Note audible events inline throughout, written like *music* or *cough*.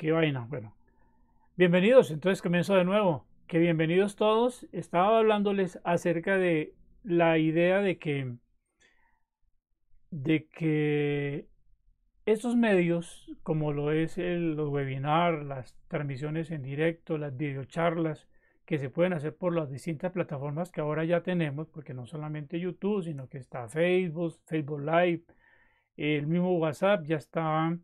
qué vaina. Bueno, bienvenidos, entonces comienzo de nuevo. Que bienvenidos todos. Estaba hablándoles acerca de la idea de que de que estos medios, como lo es el, los webinars, las transmisiones en directo, las videocharlas, que se pueden hacer por las distintas plataformas que ahora ya tenemos, porque no solamente YouTube, sino que está Facebook, Facebook Live, el mismo WhatsApp, ya está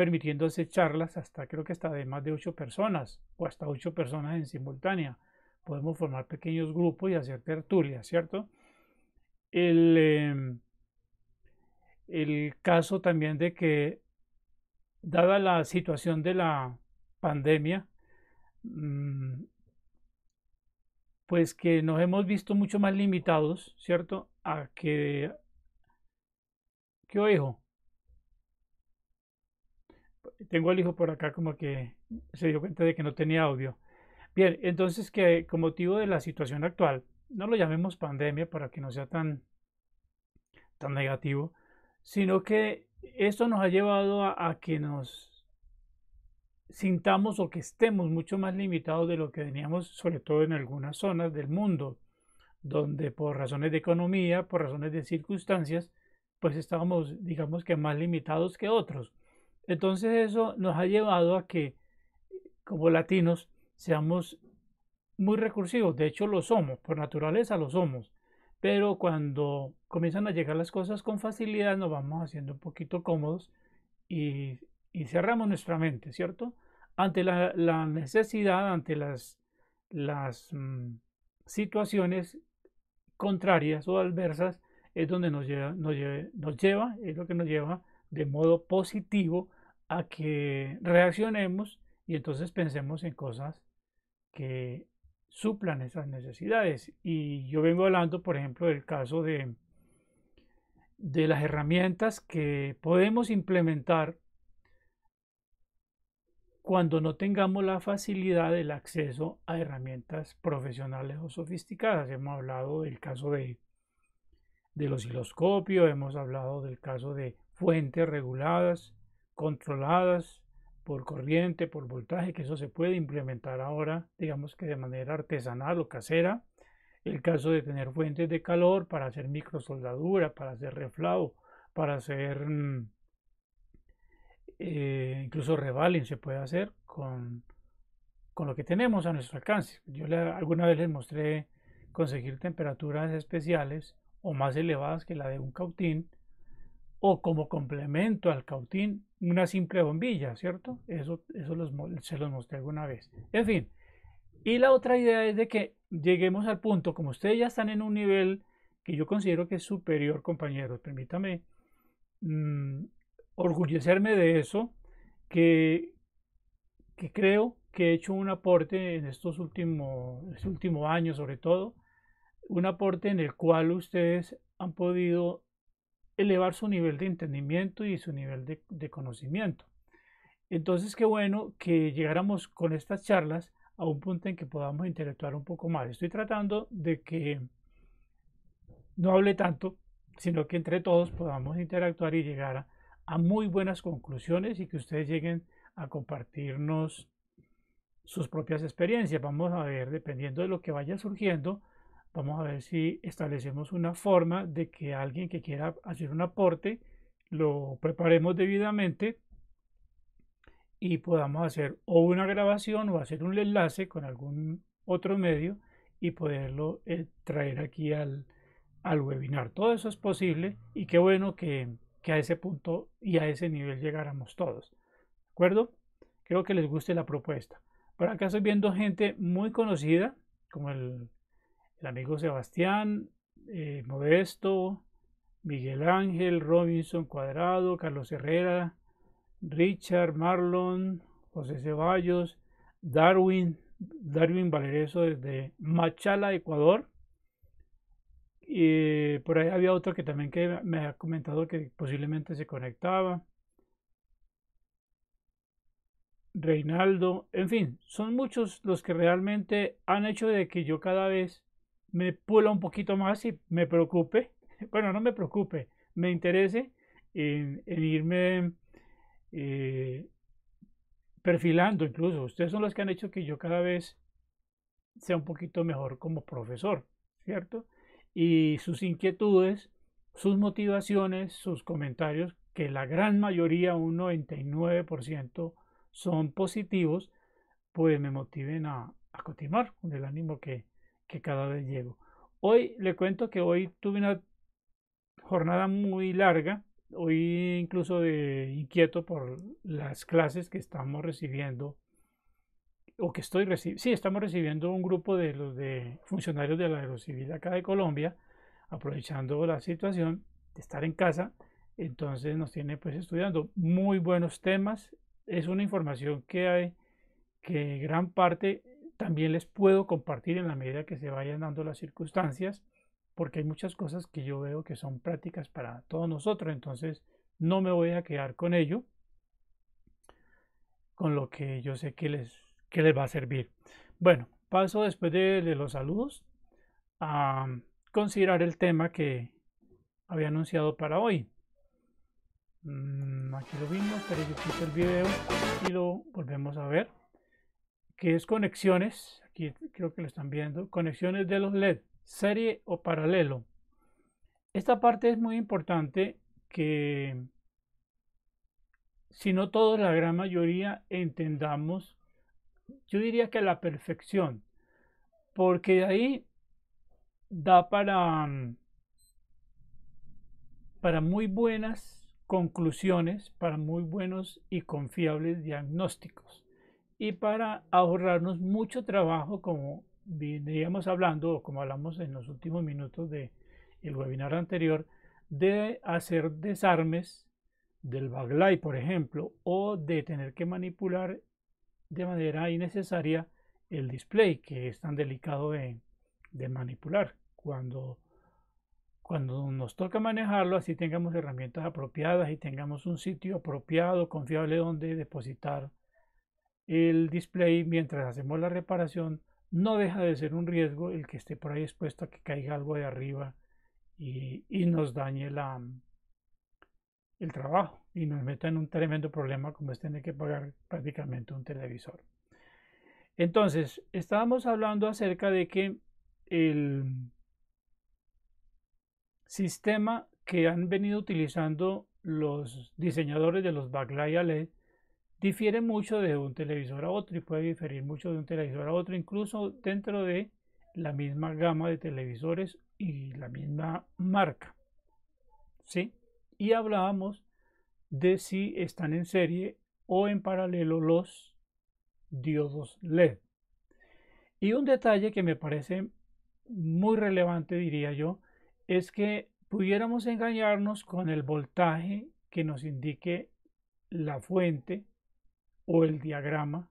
permitiéndose charlas hasta creo que hasta de más de ocho personas o hasta ocho personas en simultánea. Podemos formar pequeños grupos y hacer tertulias, ¿cierto? El, em, el caso también de que, dada la situación de la pandemia, mm, pues que nos hemos visto mucho más limitados, ¿cierto? A que, ¿qué oigo? tengo al hijo por acá como que se dio cuenta de que no tenía audio. Bien, entonces que con motivo de la situación actual, no lo llamemos pandemia para que no sea tan, tan negativo, sino que esto nos ha llevado a, a que nos sintamos o que estemos mucho más limitados de lo que teníamos, sobre todo en algunas zonas del mundo, donde por razones de economía, por razones de circunstancias, pues estábamos, digamos que más limitados que otros. Entonces eso nos ha llevado a que como latinos seamos muy recursivos, de hecho lo somos, por naturaleza lo somos, pero cuando comienzan a llegar las cosas con facilidad nos vamos haciendo un poquito cómodos y, cerramos nuestra mente, ¿cierto? Ante la, necesidad, ante las, las mm, situaciones contrarias o adversas, es donde nos lleva, nos, nos lleva, es lo que nos lleva de modo positivo a que reaccionemos y entonces pensemos en cosas que suplan esas necesidades. Y yo vengo hablando, por ejemplo, del caso de, de las herramientas que podemos implementar cuando no tengamos la facilidad del acceso a herramientas profesionales o sofisticadas. Hemos hablado del caso de, del osciloscopio, hemos hablado del caso de fuentes reguladas, controladas por corriente, por voltaje, que eso se puede implementar ahora, digamos que de manera artesanal o casera. El caso de tener fuentes de calor para hacer microsoldadura, para hacer reflado, para hacer mm, eh, incluso revaling se puede hacer con, con lo que tenemos a nuestro alcance. Yo alguna vez les mostré conseguir temperaturas especiales o más elevadas que la de un cautín o como complemento al cautín una simple bombilla, ¿cierto? Eso, eso se los mostré alguna vez. En fin, y la otra idea es de que lleguemos al punto, como ustedes ya están en un nivel que yo considero que es superior, compañeros, permítame mm, orgullecerme de eso, que, que creo que he hecho un aporte en estos últimos, este años sobre todo, un aporte en el cual ustedes han podido elevar su nivel de entendimiento y su nivel de, conocimiento. Entonces, qué bueno que llegáramos con estas charlas a un punto en que podamos interactuar un poco más. Estoy tratando de que no hable tanto, sino que entre todos podamos interactuar y llegar a muy buenas conclusiones y que ustedes lleguen a compartirnos sus propias experiencias. Vamos a ver, dependiendo de lo que vaya surgiendo, Vamos a ver si establecemos una forma de que alguien que quiera hacer un aporte lo preparemos debidamente y podamos hacer o una grabación o hacer un enlace con algún otro medio y poderlo eh, traer aquí al, webinar. Todo eso es posible y qué bueno que, que a ese punto y a ese nivel llegáramos todos. ¿De acuerdo? Creo que les guste la propuesta. Por acá estoy viendo gente muy conocida, como el el amigo Sebastián, eh, Modesto, Miguel Ángel, Robinson Cuadrado, Carlos Herrera, Richard Marlon, José Ceballos, Darwin, Darwin Valereso desde Machala, Ecuador. Y eh, por ahí había otro que también que me ha comentado que posiblemente se conectaba. Reinaldo, en fin, son muchos los que realmente han hecho de que yo cada vez me pula un poquito más y me preocupe, *laughs* bueno, no me preocupe, me interese en, irme eh, perfilando incluso. Ustedes son los que han hecho que yo cada vez sea un poquito mejor como profesor, ¿cierto? Y sus inquietudes, sus motivaciones, sus comentarios, que la gran mayoría, un 99%, son positivos, pues me motiven a continuar con el ánimo que, que cada vez llego. Hoy le cuento que hoy tuve una jornada muy larga, hoy incluso de inquieto por las clases que estamos recibiendo o que estoy recibiendo. Sí, estamos recibiendo un grupo de los de funcionarios de la Aerocivil acá de Colombia, aprovechando la situación de estar en casa. Entonces nos tiene pues estudiando muy buenos temas. Es una información que hay que gran parte también les puedo compartir en la medida que se vayan dando las circunstancias, porque hay muchas cosas que yo veo que son prácticas para todos nosotros, entonces no me voy a quedar con ello, con lo que yo sé que les, que les va a servir. Bueno, paso después de, de los saludos a considerar el tema que había anunciado para hoy. Mm, aquí lo vimos, pero yo quito el video y lo volvemos a ver que es conexiones, aquí creo que lo están viendo, conexiones de los LED, serie o paralelo. Esta parte es muy importante que si no todos, la gran mayoría entendamos, yo diría que la perfección, porque ahí da para, mm, para muy buenas conclusiones, para muy buenos y confiables diagnósticos y para ahorrarnos mucho trabajo como veníamos hablando o como hablamos en los últimos minutos del el webinar anterior de hacer desarmes del baglay, por ejemplo, o de tener que manipular de manera innecesaria el display, que es tan delicado de, de manipular. Cuando, cuando nos toca manejarlo, así tengamos herramientas apropiadas y tengamos un sitio apropiado, confiable donde depositar el display mientras hacemos la reparación no deja de ser un riesgo el que esté por ahí expuesto a que caiga algo de arriba y, nos dañe la, mm, el trabajo y nos meta en un tremendo problema como es tener que pagar prácticamente un televisor. Entonces, estábamos hablando acerca de que el sistema que han venido utilizando los diseñadores de los backlight LED difiere mucho de un televisor a otro y puede diferir mucho de un televisor a otro, incluso dentro de la misma gama de televisores y la misma marca. ¿Sí? Y hablábamos de si están en serie o en paralelo los diodos LED. Y un detalle que me parece muy relevante, diría yo, es que pudiéramos engañarnos con el voltaje que nos indique la fuente o el diagrama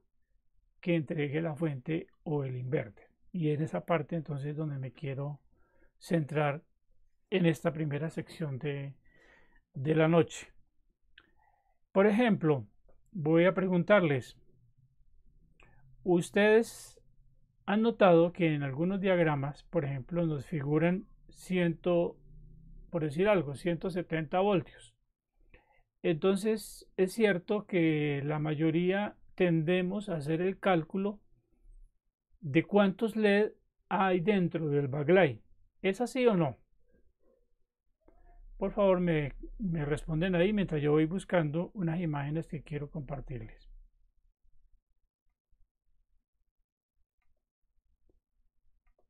que entregue la fuente o el inverter. Y en esa parte entonces donde me quiero centrar en esta primera sección de, de la noche. Por ejemplo, voy a preguntarles, ustedes han notado que en algunos diagramas, por ejemplo, nos figuran ciento por decir algo, 170 voltios. Entonces es cierto que la mayoría tendemos a hacer el cálculo de cuántos LED hay dentro del backlight. ¿Es así o no? Por favor me, me responden ahí mientras yo voy buscando unas imágenes que quiero compartirles.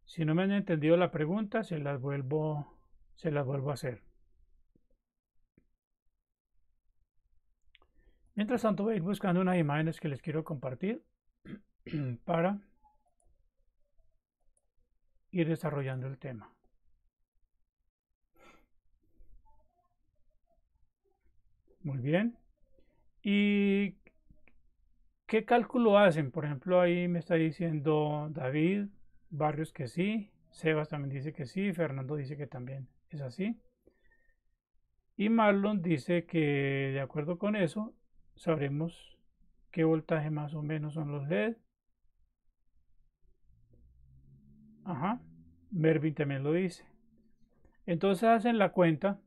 Si no me han entendido la pregunta, se vuelvo, se las vuelvo a hacer. Mientras tanto voy a ir buscando unas imágenes que les quiero compartir *clears throat* para ir desarrollando el tema. Muy bien. ¿Y qué cálculo hacen? Por ejemplo, ahí me está diciendo David, Barrios que sí, Sebas también dice que sí, Fernando dice que también es así. Y Marlon dice que de acuerdo con eso, sabremos qué voltaje más o menos son los LED. Ajá, Mervin también lo dice. Entonces hacen la cuenta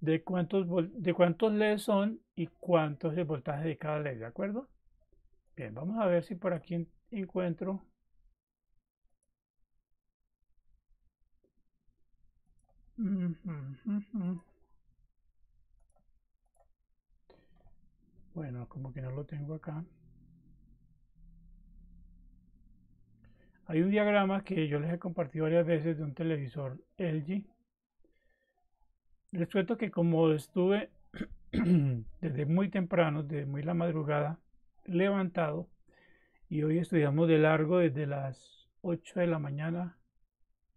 de cuántos, de cuántos LEDs son y cuántos de voltaje de cada LED, ¿de acuerdo? Bien, vamos a ver si por aquí encuentro Bueno, como que no lo tengo acá. Hay un diagrama que yo les he compartido varias veces de un televisor LG. cuento que como estuve *clears throat* desde muy temprano, desde muy la madrugada, levantado, y hoy estudiamos de largo desde las 8 de la mañana,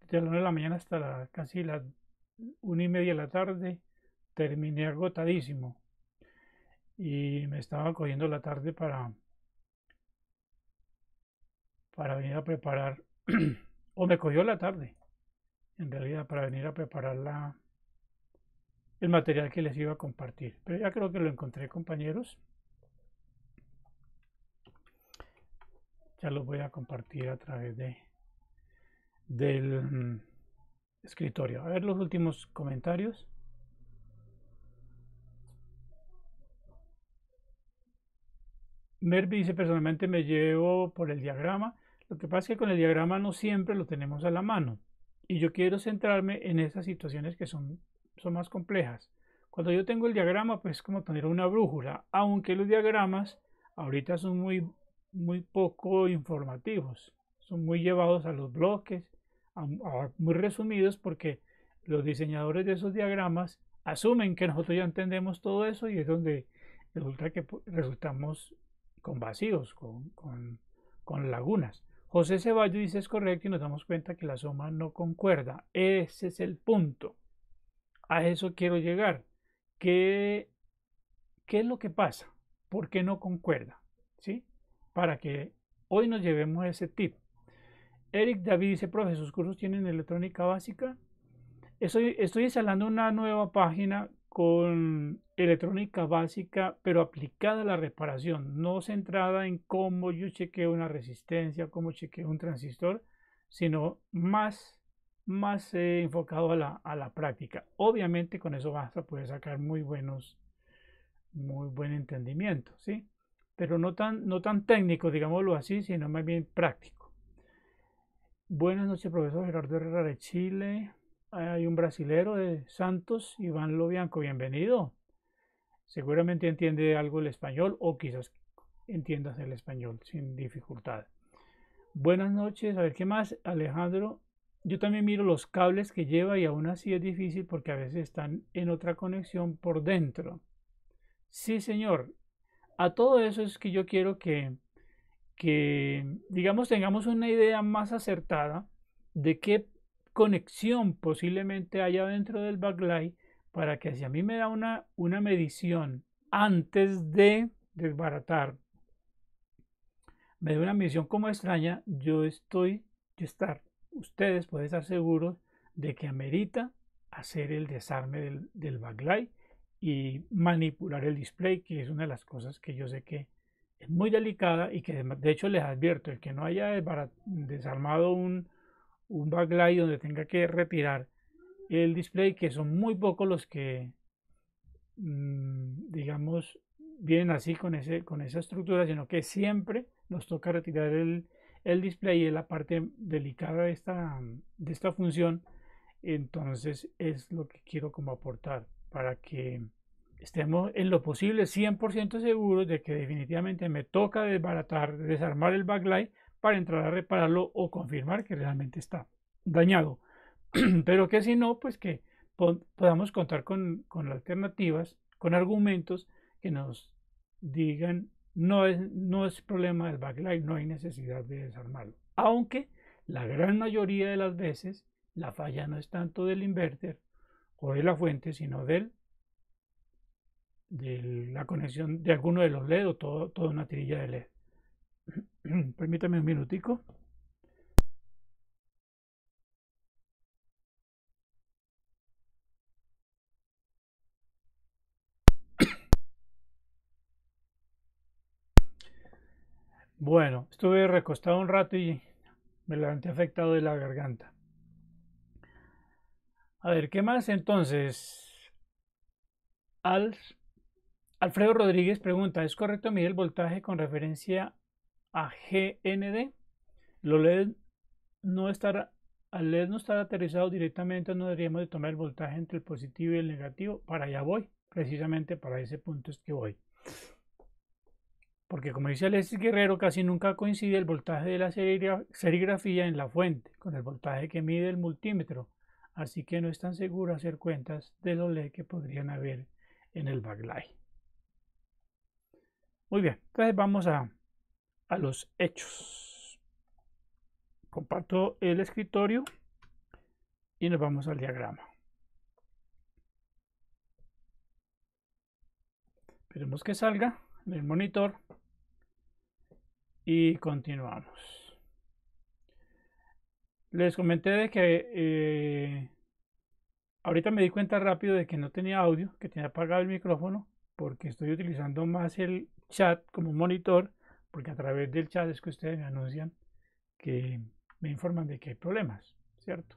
desde las 9 de la mañana hasta la, casi las 1 y media de la tarde, terminé agotadísimo y me estaba cogiendo la tarde para para venir a preparar *clears throat* o me cogió la tarde en realidad para venir a preparar la el material que les iba a compartir pero ya creo que lo encontré compañeros ya lo voy a compartir a través de del mm, escritorio a ver los últimos comentarios Merv dice personalmente me llevo por el diagrama. Lo que pasa es que con el diagrama no siempre lo tenemos a la mano. Y yo quiero centrarme en esas situaciones que son, son más complejas. Cuando yo tengo el diagrama, pues es como tener una brújula, aunque los diagramas ahorita son muy, muy poco informativos, son muy llevados a los bloques, muy resumidos, porque los diseñadores de esos diagramas asumen que nosotros ya entendemos todo eso y es donde resulta que resultamos con vacíos, con, con, con lagunas. José Ceballos dice es correcto y nos damos cuenta que la suma no concuerda. Ese es el punto. A eso quiero llegar. ¿Qué, qué es lo que pasa? ¿Por qué no concuerda? ¿Sí? Para que hoy nos llevemos ese tip. Eric David dice, profe, ¿sus cursos tienen electrónica básica? Estoy, estoy instalando una nueva página con electrónica básica, pero aplicada a la reparación, no centrada en cómo yo chequeo una resistencia, cómo chequeo un transistor, sino más, más eh, enfocado a la, a la, práctica. Obviamente con eso basta puede sacar muy buenos, muy buen entendimiento, ¿sí? Pero no tan, no tan técnico, digámoslo así, sino más bien práctico. Buenas noches, profesor Gerardo Herrera de Chile hay un brasilero de Santos, Iván Lobianco, bienvenido. Seguramente entiende algo el español o quizás entiendas el español sin dificultad. Buenas noches, a ver qué más, Alejandro. Yo también miro los cables que lleva y aún así es difícil porque a veces están en otra conexión por dentro. Sí, señor. A todo eso es que yo quiero que, que digamos, tengamos una idea más acertada de qué conexión posiblemente haya dentro del backlight para que si a mí me da una, una medición antes de desbaratar, me da una medición como extraña, yo estoy, yo estar, ustedes pueden estar seguros de que amerita hacer el desarme del, del backlight y manipular el display, que es una de las cosas que yo sé que es muy delicada y que de hecho les advierto, el que no haya desarmado un, un backlight donde tenga que retirar el display, que son muy pocos los que, mm, digamos, vienen así con, ese, con esa estructura, sino que siempre nos toca retirar el, el display y es la parte delicada de esta, de esta función. Entonces es lo que quiero como aportar para que estemos en lo posible 100% seguros de que definitivamente me toca desbaratar, desarmar el backlight para entrar a repararlo o confirmar que realmente está dañado. *clears throat* Pero que si no, pues que podamos contar con, alternativas, con argumentos que nos digan no es, no es problema del backlight, no hay necesidad de desarmarlo. Aunque la gran mayoría de las veces la falla no es tanto del inverter o de la fuente, sino del de la conexión de alguno de los LED o toda una tirilla de LED. *clears throat* Permítame un minutico. *clears throat* Bueno, estuve recostado un rato y me levanté afectado de la garganta. A ver, ¿qué más entonces? Alfredo Rodríguez pregunta, ¿es correcto medir el voltaje con referencia a GND. Los LED no estará, al LED no estar aterrizado directamente, no deberíamos de tomar el voltaje entre el positivo y el negativo. Para allá voy, precisamente para ese punto es que voy. Porque como dice Alexis Guerrero, casi nunca coincide el voltaje de la serigrafía en la fuente con el voltaje que mide el multímetro. Así que no es tan seguro hacer cuentas de los LED que podrían haber en el backlight. Muy bien, entonces vamos a a los hechos. Comparto el escritorio y nos vamos al diagrama. Esperemos que salga en el monitor y continuamos. Les comenté de que eh, ahorita me di cuenta rápido de que no tenía audio, que tenía apagado el micrófono porque estoy utilizando más el chat como monitor porque a través del chat es que ustedes me anuncian que me informan de que hay problemas, ¿cierto?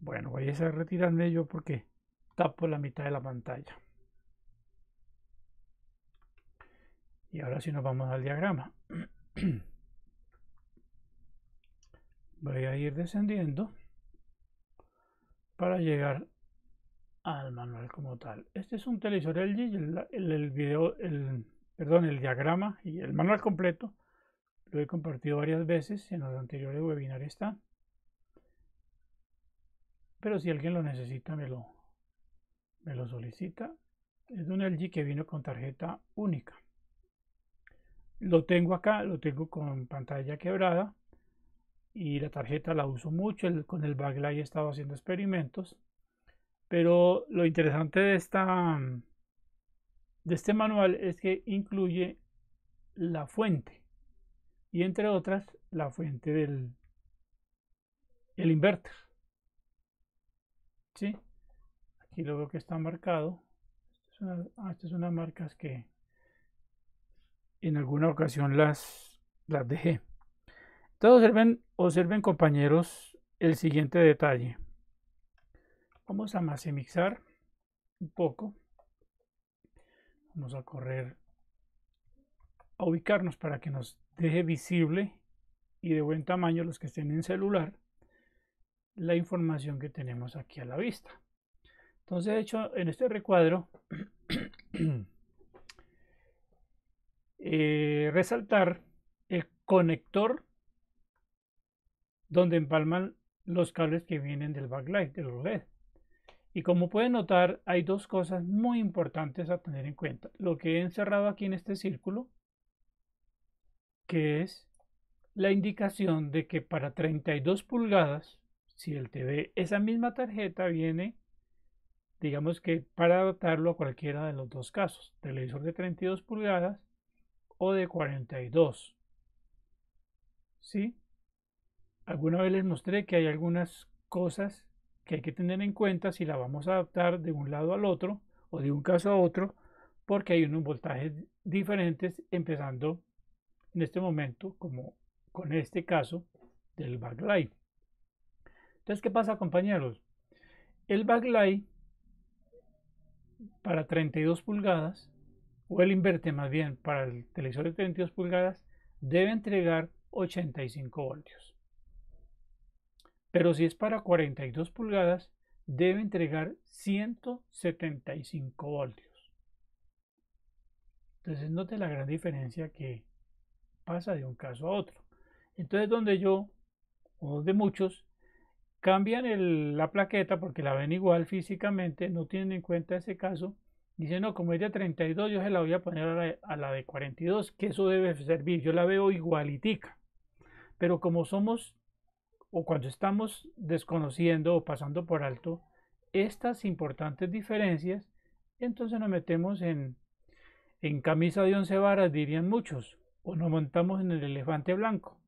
Bueno, voy a estar retirando ello porque tapo la mitad de la pantalla. Y ahora sí nos vamos al diagrama. *clears throat* Voy a ir descendiendo para llegar al manual como tal. Este es un televisor LG, el, el video, el, perdón, el diagrama y el manual completo lo he compartido varias veces en los anteriores webinars está. Pero si alguien lo necesita, me lo, me lo solicita. Es un LG que vino con tarjeta única. Lo tengo acá, lo tengo con pantalla quebrada y la tarjeta la uso mucho. con el backlight he estado haciendo experimentos. Pero lo interesante de esta de este manual es que incluye la fuente y entre otras la fuente del el inverter. ¿Sí? Aquí lo veo que está marcado. Ah, estas son, marcas que en alguna ocasión las, las dejé. Entonces observen, observen compañeros el siguiente detalle. Vamos a maximizar un poco. Vamos a correr a ubicarnos para que nos deje visible y de buen tamaño los que estén en celular la información que tenemos aquí a la vista. Entonces, de hecho, en este recuadro, *clears throat* eh, resaltar el conector donde empalman los cables que vienen del backlight, del LEDs. Y como pueden notar, hay dos cosas muy importantes a tener en cuenta. Lo que he encerrado aquí en este círculo, que es la indicación de que para 32 pulgadas, si el TV, esa misma tarjeta viene, digamos que para adaptarlo a cualquiera de los dos casos, televisor de 32 pulgadas o de 42. ¿Sí? Alguna vez les mostré que hay algunas cosas que hay que tener en cuenta si la vamos a adaptar de un lado al otro o de un caso a otro, porque hay unos voltajes diferentes, empezando en este momento, como con este caso del backlight. Entonces, ¿qué pasa, compañeros? El backlight para 32 pulgadas, o el inverte más bien para el televisor de 32 pulgadas, debe entregar 85 voltios pero si es para 42 pulgadas, debe entregar 175 voltios. Entonces note la gran diferencia que pasa de un caso a otro. Entonces donde yo, o de muchos, cambian la plaqueta porque la ven igual físicamente, no tienen en cuenta ese caso, dicen, no, como es de 32, yo se la voy a poner a la de 42, que eso debe servir, yo la veo igualitica. Pero como somos o cuando estamos desconociendo o pasando por alto estas importantes diferencias, entonces nos metemos en, en camisa de once varas, dirían muchos, o nos montamos en el elefante blanco.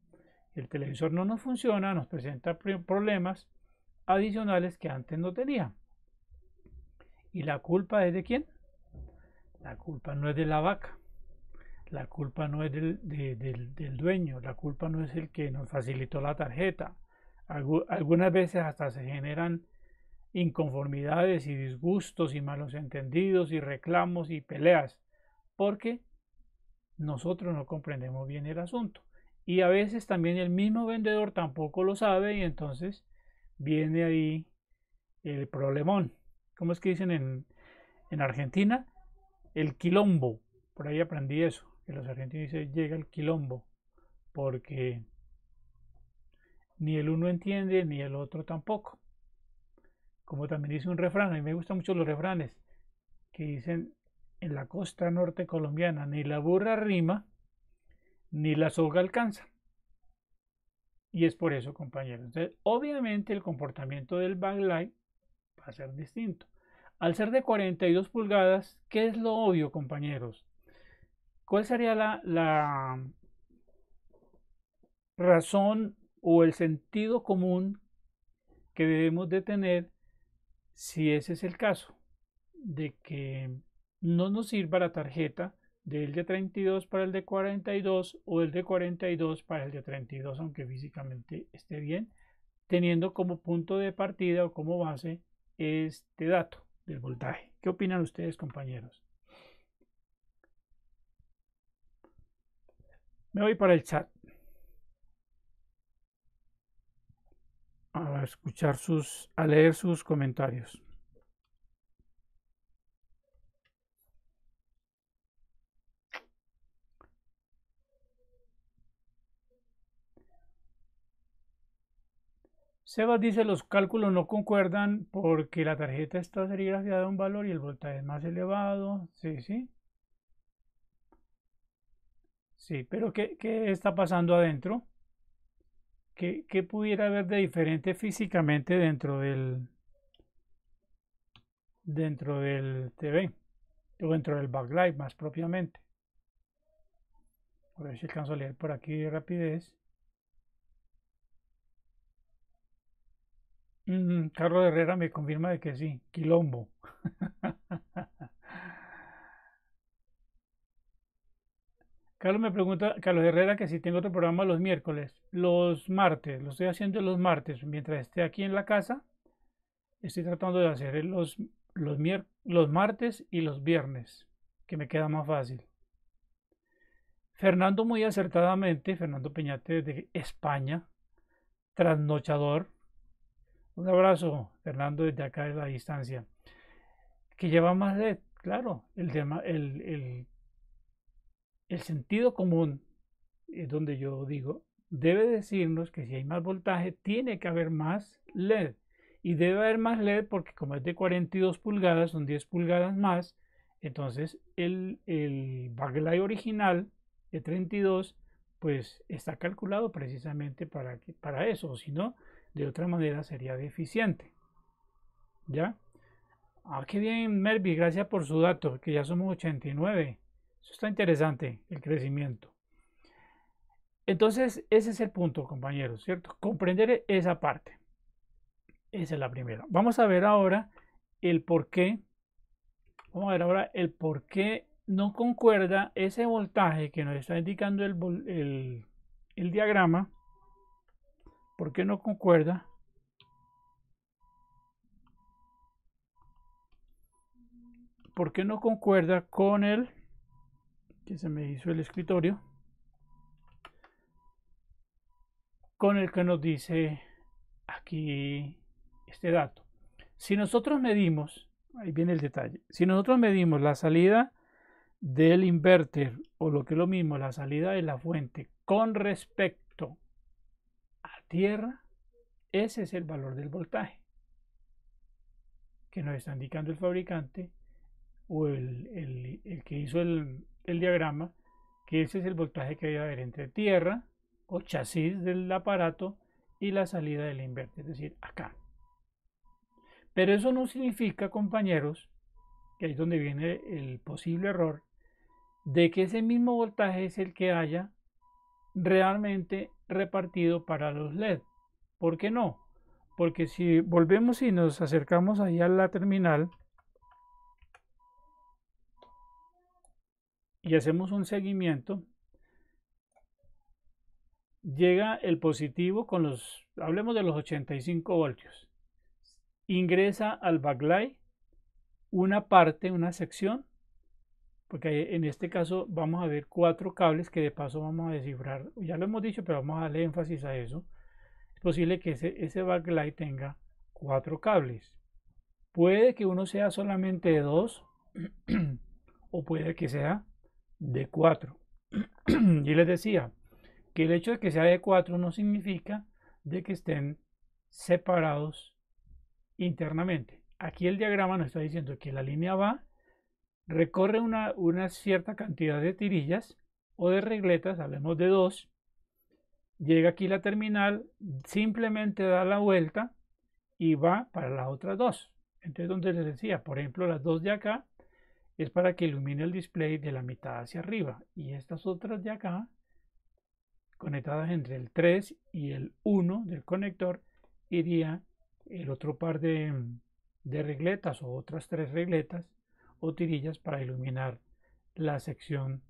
El televisor no nos funciona, nos presenta problemas adicionales que antes no tenía. ¿Y la culpa es de quién? La culpa no es de la vaca, la culpa no es del, del, del dueño, la culpa no es el que nos facilitó la tarjeta, algunas veces hasta se generan inconformidades y disgustos y malos entendidos y reclamos y peleas, porque nosotros no comprendemos bien el asunto. Y a veces también el mismo vendedor tampoco lo sabe y entonces viene ahí el problemón. ¿Cómo es que dicen en, Argentina? El quilombo. Por ahí aprendí eso, que los argentinos dicen llega el quilombo, porque ni el uno entiende ni el otro tampoco. Como también dice un refrán, a mí me gustan mucho los refranes que dicen en la costa norte colombiana, ni la burra rima, ni la soga alcanza. Y es por eso, compañeros. Entonces, obviamente el comportamiento del backlight va a ser distinto. Al ser de 42 pulgadas, ¿qué es lo obvio, compañeros? ¿Cuál sería la, la razón o el sentido común que debemos de tener si ese es el caso, de que no nos sirva la tarjeta del de 32 para el de 42 o el de 42 para el de 32, aunque físicamente esté bien, teniendo como punto de partida o como base este dato del voltaje. ¿Qué opinan ustedes, compañeros? Me voy para el chat. escuchar sus, a leer sus comentarios. Sebas dice los cálculos no concuerdan porque la tarjeta está serigrafiada a un valor y el voltaje es más elevado. Sí, sí. Sí, pero ¿qué, qué está pasando adentro? ¿Qué, pudiera haber de diferente físicamente dentro del dentro del TV o dentro del backlight más propiamente? A ver si a leer por aquí de rapidez. Mm, mm, Carlos Herrera me confirma de que sí, quilombo. *laughs* Carlos me pregunta, Carlos Herrera, que si tengo otro programa los miércoles, los martes, lo estoy haciendo los martes, mientras esté aquí en la casa, estoy tratando de hacer los, los, martes y los viernes, que me queda más fácil. Fernando muy acertadamente, Fernando Peñate de España, trasnochador. Un abrazo, Fernando, desde acá de la distancia. Que lleva más de, claro, el tema, el el sentido común, es eh, donde yo digo, debe decirnos que si hay más voltaje, tiene que haber más LED. Y debe haber más LED porque como es de 42 pulgadas, son 10 pulgadas más, entonces el, el backlight original de 32 pues está calculado precisamente para, para eso, si no, de otra manera sería deficiente. ¿Ya? Ah, qué bien, Mervi, gracias por su dato, que ya somos 89. Eso está interesante, el crecimiento. Entonces, ese es el punto, compañeros, ¿cierto? Comprender esa parte. Esa es la primera. Vamos a ver ahora el por qué. Vamos a ver ahora el por qué no concuerda ese voltaje que nos está indicando el, el, el diagrama. ¿Por qué no concuerda? ¿Por qué no concuerda con el que se me hizo el escritorio con el que nos dice aquí este dato. Si nosotros medimos, ahí viene el detalle, si nosotros medimos la salida del inverter o lo que es lo mismo, la salida de la fuente con respecto a tierra, ese es el valor del voltaje que nos está indicando el fabricante o el, el que hizo el, el diagrama que ese es el voltaje que debe haber entre tierra o chasis del aparato y la salida del inverter, es decir, acá. Pero eso no significa, compañeros, que ahí es donde viene el posible error, de que ese mismo voltaje es el que haya realmente repartido para los LED. ¿Por qué no? Porque si volvemos y nos acercamos ahí a la terminal, y hacemos un seguimiento, llega el positivo con los, hablemos de los 85 voltios, ingresa al backlight una parte, una sección, porque en este caso vamos a ver cuatro cables que de paso vamos a descifrar, ya lo hemos dicho, pero vamos a darle énfasis a eso, es posible que ese, ese backlight tenga cuatro cables. Puede que uno sea solamente de dos, *clears throat* o puede que sea de 4. *clears throat* y les decía que el hecho de que sea de 4 no significa de que estén separados internamente. Aquí el diagrama nos está diciendo que la línea va, recorre una, una cierta cantidad de tirillas o de regletas, hablemos de 2, llega aquí la terminal, simplemente da la vuelta y va para las otras dos. Entonces, donde les decía, por ejemplo, las dos de acá es para que ilumine el display de la mitad hacia arriba y estas otras de acá conectadas entre el 3 y el 1 del conector iría el otro par de, de regletas o otras tres regletas o tirillas para iluminar la sección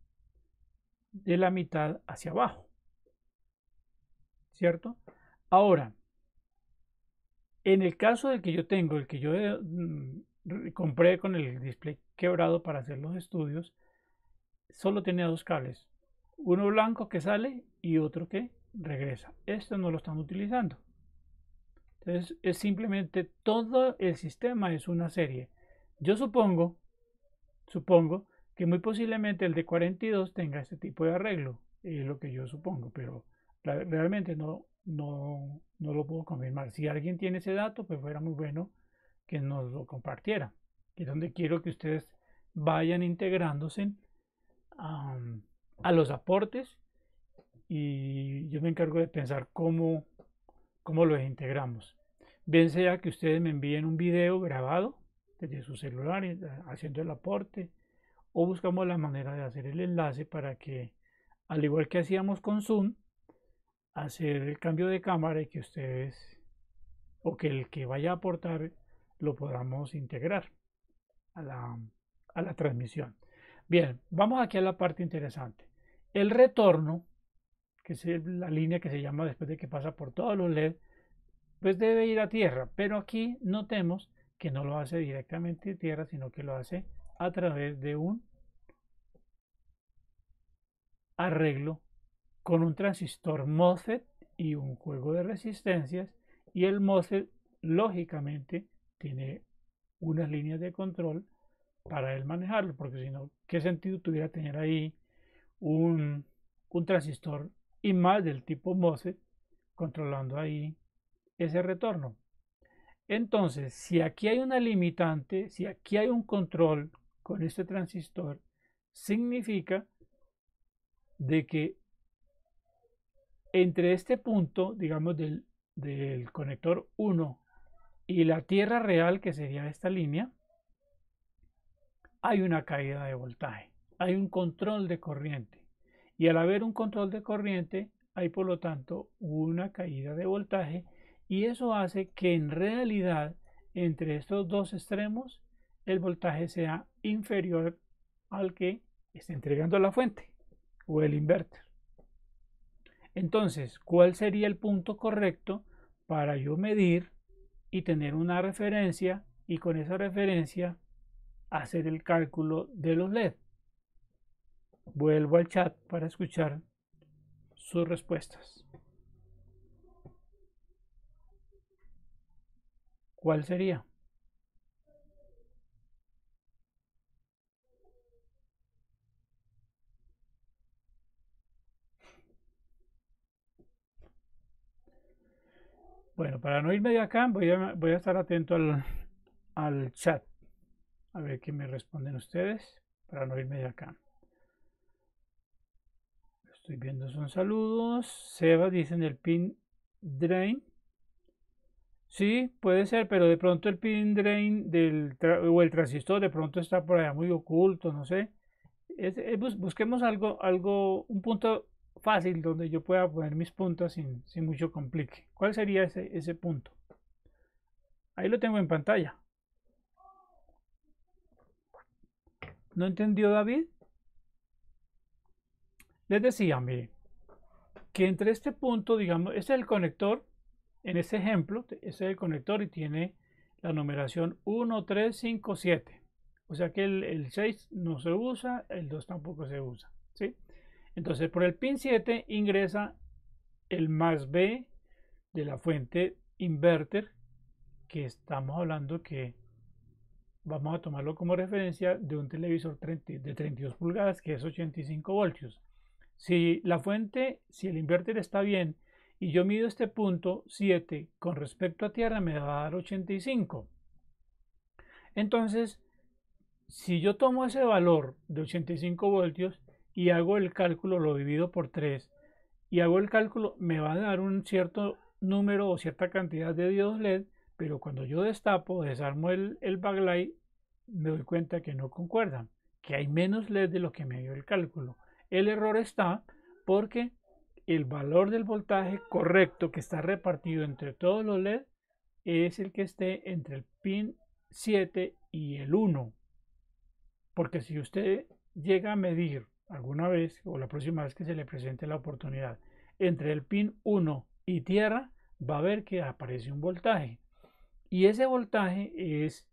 de la mitad hacia abajo. ¿Cierto? Ahora, en el caso de que yo tengo, el que yo mm, compré con el display quebrado para hacer los estudios, solo tenía dos cables. Uno blanco que sale y otro que regresa. esto no lo están utilizando. Entonces es simplemente todo el sistema es una serie. Yo supongo, supongo que muy posiblemente el de 42 tenga este tipo de arreglo. Es lo que yo supongo, pero realmente no, no, no lo puedo confirmar. Si alguien tiene ese dato, pues fuera muy bueno que nos lo compartiera, que es donde quiero que ustedes vayan integrándose a, los aportes y yo me encargo de pensar cómo, cómo los integramos. Bien sea que ustedes me envíen un video grabado desde sus celulares ah, haciendo el aporte o buscamos la manera de hacer el enlace para que al igual que hacíamos con Zoom, hacer el cambio de cámara y que ustedes o que el que vaya a aportar lo podamos integrar a la, transmisión. Bien, vamos aquí a la parte interesante. El retorno, que es la línea que se llama después de que pasa por todos los LED, pues debe ir a tierra, pero aquí notemos que no lo hace directamente tierra, sino que lo hace a través de un arreglo con un transistor MOSFET y un juego de resistencias y el MOSFET lógicamente tiene unas líneas de control para él manejarlo, porque si no, ¿qué sentido tuviera tener ahí un, transistor y más del tipo MOSFET controlando ahí ese retorno? Entonces, si aquí hay una limitante, si aquí hay un control con este transistor, significa de que entre este punto, digamos, del, del conector 1 y la tierra real, que sería esta línea, hay una caída de voltaje, hay un control de corriente. Y al haber un control de corriente, hay por lo tanto una caída de voltaje y eso hace que en realidad entre estos dos extremos el voltaje sea inferior al que está entregando la fuente o el inverter. Entonces, ¿cuál sería el punto correcto para yo medir y tener una referencia y con esa referencia hacer el cálculo de los LED. Vuelvo al chat para escuchar sus respuestas. ¿Cuál sería? Bueno, para no irme de acá, voy a, estar atento al, chat. A ver qué me responden ustedes para no irme de acá. Estoy viendo son saludos. Seba dice en el pin drain. Sí, puede ser, pero de pronto el pin drain del o el transistor de pronto está por allá muy oculto, no sé. Eh, busquemos algo, algo, un punto fácil donde yo pueda poner mis puntos sin, sin mucho complique. ¿Cuál sería ese, ese punto? Ahí lo tengo en pantalla. ¿No entendió David? Les decía, mí que entre este punto, digamos, este es el conector, en este ejemplo, este es el conector y tiene la numeración 1, 3, 5, 7. O sea que el, el 6 no se usa, el 2 tampoco se usa, ¿sí? Entonces por el pin 7 ingresa el más B de la fuente inverter que estamos hablando que vamos a tomarlo como referencia de un televisor de 32 pulgadas que es 85 voltios. Si la fuente, si el inverter está bien y yo mido este punto 7 con respecto a tierra me va a dar 85. Entonces, si yo tomo ese valor de 85 voltios y hago el cálculo, lo divido por 3 y hago el cálculo, me va a dar un cierto número o cierta cantidad de diodos LED, pero cuando yo destapo, desarmo el, el backlight, me doy cuenta que no concuerdan, que hay menos LED de lo que me dio el cálculo. El error está porque el valor del voltaje correcto que está repartido entre todos los LED es el que esté entre el pin 7 y el 1. Porque si usted llega a medir alguna vez o la próxima vez que se le presente la oportunidad, entre el pin 1 y tierra, va a ver que aparece un voltaje. Y ese voltaje es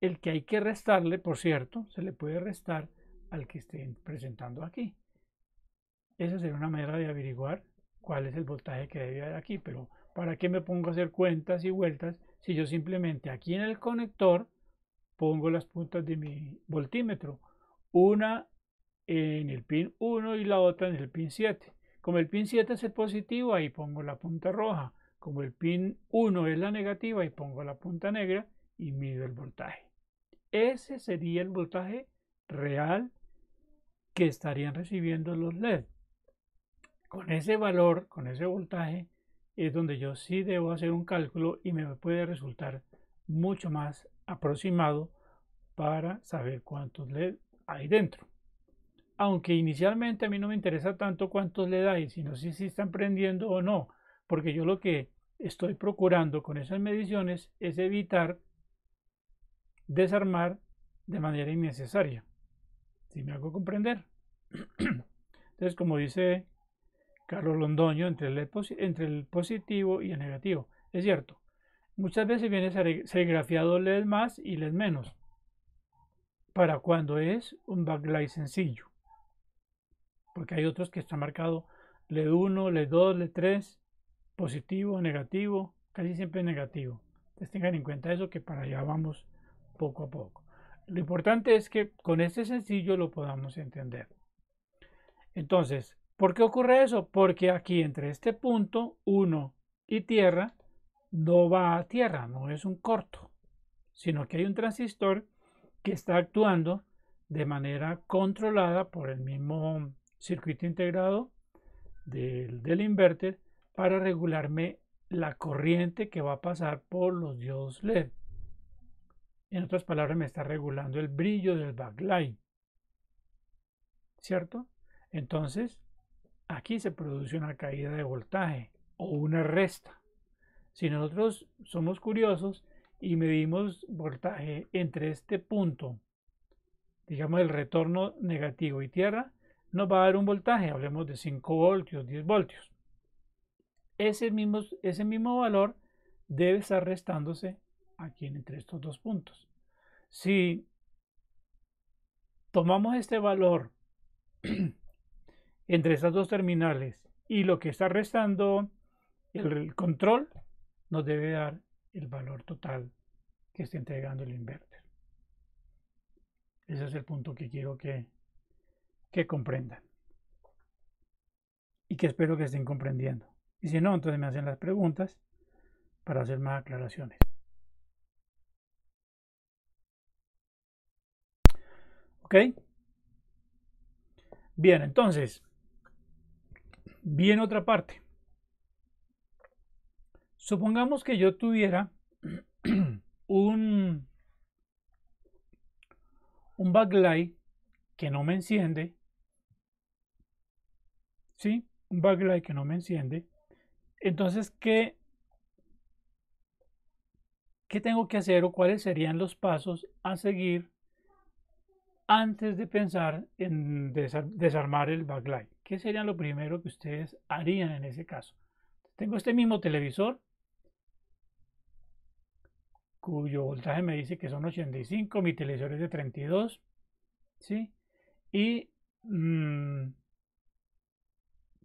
el que hay que restarle, por cierto, se le puede restar al que estén presentando aquí. Esa sería una manera de averiguar cuál es el voltaje que debe haber aquí, pero ¿para qué me pongo a hacer cuentas y vueltas si yo simplemente aquí en el conector pongo las puntas de mi voltímetro? Una en el pin 1 y la otra en el pin 7. Como el pin 7 es el positivo, ahí pongo la punta roja. Como el pin 1 es la negativa, ahí pongo la punta negra y mido el voltaje. Ese sería el voltaje real que estarían recibiendo los LED. Con ese valor, con ese voltaje, es donde yo sí debo hacer un cálculo y me puede resultar mucho más aproximado para saber cuántos LED hay dentro aunque inicialmente a mí no me interesa tanto cuántos le dais, sino si, si están prendiendo o no, porque yo lo que estoy procurando con esas mediciones es evitar desarmar de manera innecesaria. Si me hago comprender. *clears throat* Entonces, como dice Carlos Londoño, entre el, positivo y el negativo. Es cierto, muchas veces viene grafiado LED más y LED menos, para cuando es un backlight sencillo porque hay otros que está marcado LED1, LED2, LED3, positivo, negativo, casi siempre negativo. Entonces tengan en cuenta eso que para allá vamos poco a poco. Lo importante es que con este sencillo lo podamos entender. Entonces, ¿por qué ocurre eso? Porque aquí entre este punto 1 y tierra no va a tierra, no es un corto, sino que hay un transistor que está actuando de manera controlada por el mismo circuito integrado del, del inverter para regularme la corriente que va a pasar por los diodos LED. En otras palabras, me está regulando el brillo del backlight. ¿Cierto? Entonces, aquí se produce una caída de voltaje o una resta. Si nosotros somos curiosos y medimos voltaje entre este punto, digamos el retorno negativo y tierra, nos va a dar un voltaje, hablemos de 5 voltios, 10 voltios. Ese mismo, ese mismo valor debe estar restándose aquí entre estos dos puntos. Si tomamos este valor *clears throat* entre estas dos terminales y lo que está restando el control, nos debe dar el valor total que está entregando el inverter. Ese es el punto que quiero que que comprendan y que espero que estén comprendiendo. Y si no, entonces me hacen las preguntas para hacer más aclaraciones. ¿Ok? Bien, entonces, bien otra parte. Supongamos que yo tuviera *clears throat* un, un backlight que no me enciende ¿sí? Un backlight que no me enciende. Entonces, ¿qué, ¿qué tengo que hacer o cuáles serían los pasos a seguir antes de pensar en desarmar el backlight? ¿Qué sería lo primero que ustedes harían en ese caso? Tengo este mismo televisor cuyo voltaje me dice que son 85, mi televisor es de 32, ¿sí? Y mm,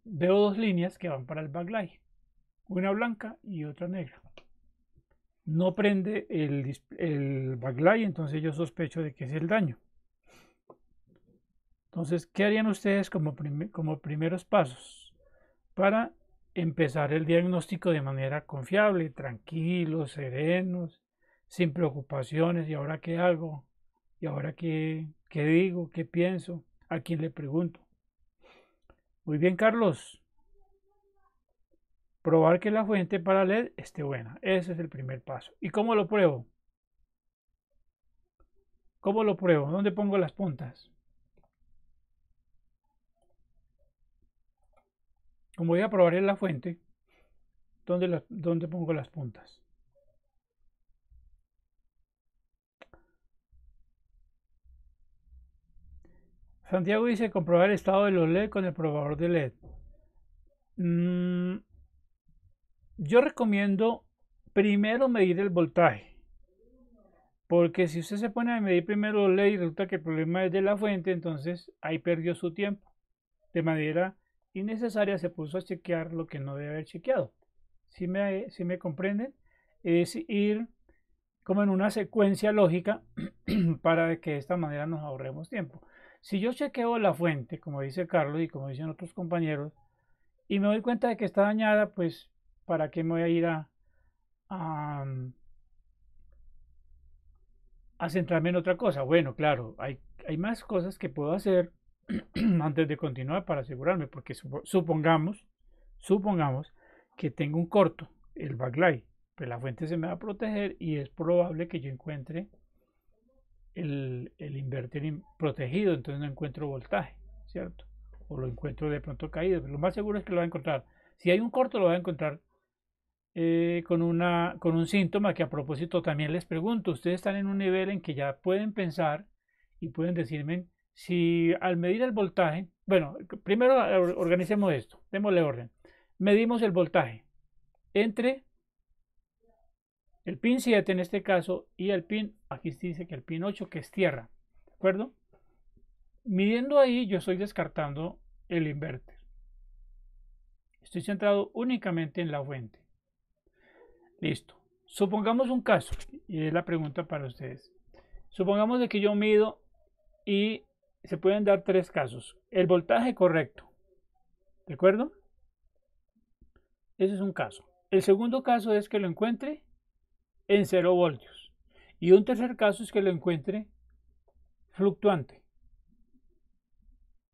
Veo dos líneas que van para el backlight, una blanca y otra negra. No prende el, el backlight, entonces yo sospecho de que es el daño. Entonces, ¿qué harían ustedes como, primeros pasos para empezar el diagnóstico de manera confiable, tranquilos, serenos, sin preocupaciones? ¿Y ahora qué hago? ¿Y ahora qué digo? ¿Qué pienso? ¿A quién le pregunto? Muy bien, Carlos. Probar que la fuente para LED esté buena. Ese es el primer paso. ¿Y cómo lo pruebo? ¿Cómo lo pruebo? ¿Dónde pongo las puntas? Como voy a probar en la fuente, ¿dónde, ¿dónde pongo las puntas? Santiago dice comprobar el estado de los LED con el probador de LED. Mm, yo recomiendo primero medir el voltaje. Porque si usted se pone a medir primero los LED y resulta que el problema es de la fuente, entonces ahí perdió su tiempo. De manera innecesaria se puso a chequear lo que no debe haber chequeado. Si me, si me comprenden, es ir como en una secuencia lógica *clears throat* para que de esta manera nos ahorremos tiempo. Si yo chequeo la fuente, como dice Carlos y como dicen otros compañeros, y me doy cuenta de que está dañada, pues ¿para qué me voy a ir a, mm, centrarme en otra cosa? Bueno, claro, hay, más cosas que puedo hacer *clears throat* antes de continuar para asegurarme, porque supongamos, supongamos que tengo un corto, el backlight, Pero pues, la fuente se me va a proteger y es probable que yo encuentre el, el inverter protegido, entonces no encuentro voltaje, ¿cierto? O lo encuentro de pronto caído, pero lo más seguro es que lo va a encontrar. Si hay un corto, lo va a encontrar eh, con, una, con un síntoma que a propósito también les pregunto, ustedes están en un nivel en que ya pueden pensar y pueden decirme si al medir el voltaje, bueno, primero organicemos esto, démosle orden. Medimos el voltaje entre el pin 7 en este caso y el pin, aquí dice que el pin 8 que es tierra, ¿de acuerdo? Midiendo ahí yo estoy descartando el inverter. Estoy centrado únicamente en la fuente. Listo. Supongamos un caso, y es la pregunta para ustedes. Supongamos de que yo mido y se pueden dar tres casos. El voltaje correcto, ¿de acuerdo? Ese es un caso. El segundo caso es que lo encuentre en 0 voltios. Y un tercer caso es que lo encuentre fluctuante.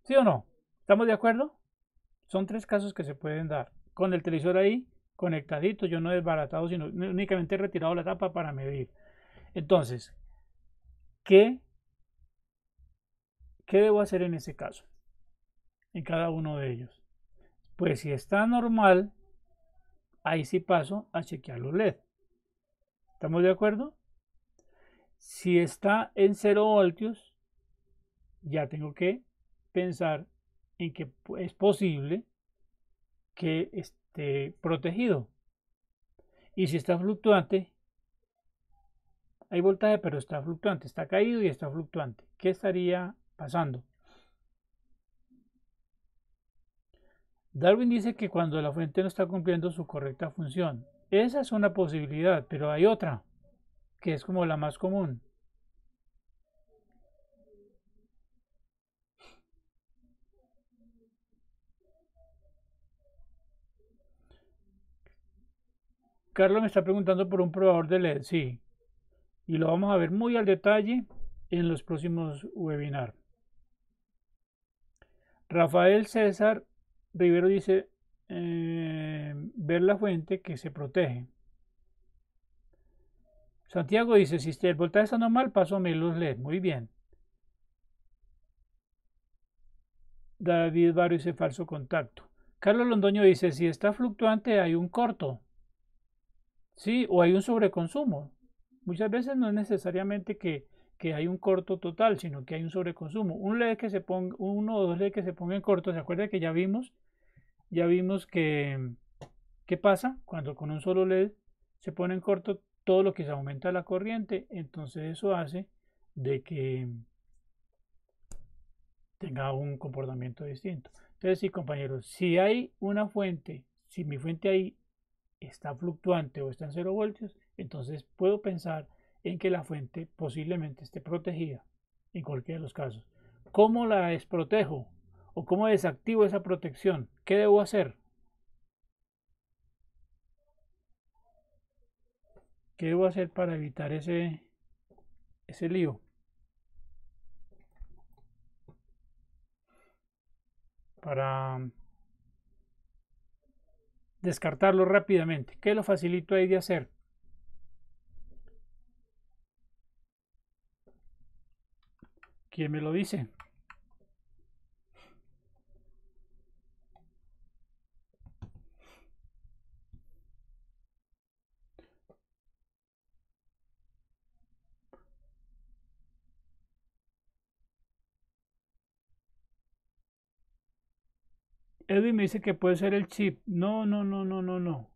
¿Sí o no? ¿Estamos de acuerdo? Son tres casos que se pueden dar. Con el televisor ahí conectadito, yo no desbaratado, sino únicamente he retirado la tapa para medir. Entonces, ¿qué, ¿qué debo hacer en ese caso? En cada uno de ellos. Pues si está normal, ahí sí paso a chequear los LED. ¿Estamos de acuerdo? Si está en 0 voltios, ya tengo que pensar en que es posible que esté protegido. Y si está fluctuante, hay voltaje, pero está fluctuante, está caído y está fluctuante. ¿Qué estaría pasando? Darwin dice que cuando la fuente no está cumpliendo su correcta función, esa es una posibilidad, pero hay otra, que es como la más común. Carlos me está preguntando por un probador de LED, sí. Y lo vamos a ver muy al detalle en los próximos webinars. Rafael César Rivero dice, eh, ver la fuente que se protege. Santiago dice, si el voltaje está normal, paso a los LED. Muy bien. David Barrio dice falso contacto. Carlos Londoño dice, si está fluctuante hay un corto. Sí, o hay un sobreconsumo. Muchas veces no es necesariamente que, hay un corto total, sino que hay un sobreconsumo. Un LED que se ponga, uno o dos LED que se pongan cortos, ¿se acuerda que ya vimos? Ya vimos que ¿Qué pasa? Cuando con un solo LED se pone en corto todo lo que se aumenta la corriente, entonces eso hace de que tenga un comportamiento distinto. Entonces, sí, compañeros, si hay una fuente, si mi fuente ahí está fluctuante o está en 0 voltios, entonces puedo pensar en que la fuente posiblemente esté protegida en cualquiera de los casos. ¿Cómo la desprotejo? ¿O cómo desactivo esa protección? ¿Qué debo hacer? ¿Qué debo hacer para evitar ese, ese lío? Para descartarlo rápidamente. ¿Qué lo facilito ahí de hacer? ¿Quién me lo dice? Edwin me dice que puede ser el chip. No, no, no, no, no, no.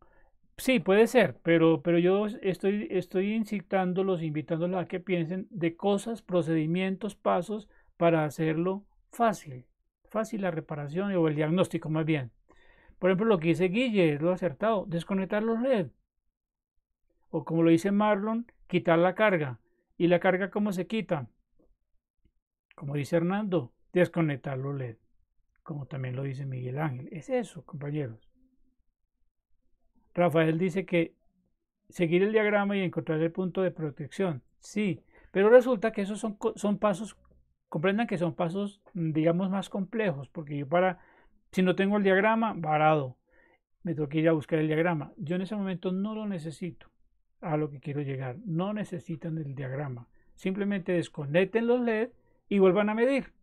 Sí, puede ser, pero, pero yo estoy, estoy incitándolos, invitándolos a que piensen de cosas, procedimientos, pasos para hacerlo fácil. Fácil la reparación o el diagnóstico más bien. Por ejemplo, lo que dice Guille lo acertado, desconectar los LED. O como lo dice Marlon, quitar la carga. ¿Y la carga cómo se quita? Como dice Hernando, desconectar los LED como también lo dice Miguel Ángel. Es eso, compañeros. Rafael dice que seguir el diagrama y encontrar el punto de protección. Sí, pero resulta que esos son, son pasos, comprendan que son pasos, mm, digamos, más complejos, porque yo para, si no tengo el diagrama, varado, me tengo que ir a buscar el diagrama. Yo en ese momento no lo necesito a lo que quiero llegar. No necesitan el diagrama. Simplemente desconecten los LED y vuelvan a medir.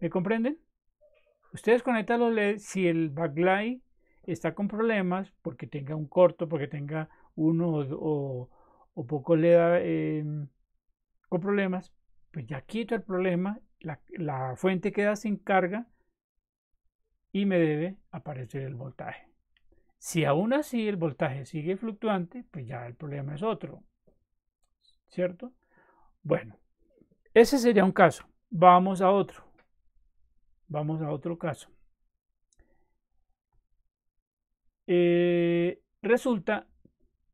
¿Me comprenden? Ustedes conectan los LEDs si el backlight está con problemas porque tenga un corto, porque tenga uno o, poco LED em, con problemas, pues ya quito el problema, la fuente queda sin carga y me debe aparecer el voltaje. Si aún así el voltaje sigue fluctuante, pues ya el problema es otro. ¿Cierto? Bueno, ese sería un caso. Vamos a otro. Vamos a otro caso. Eh, resulta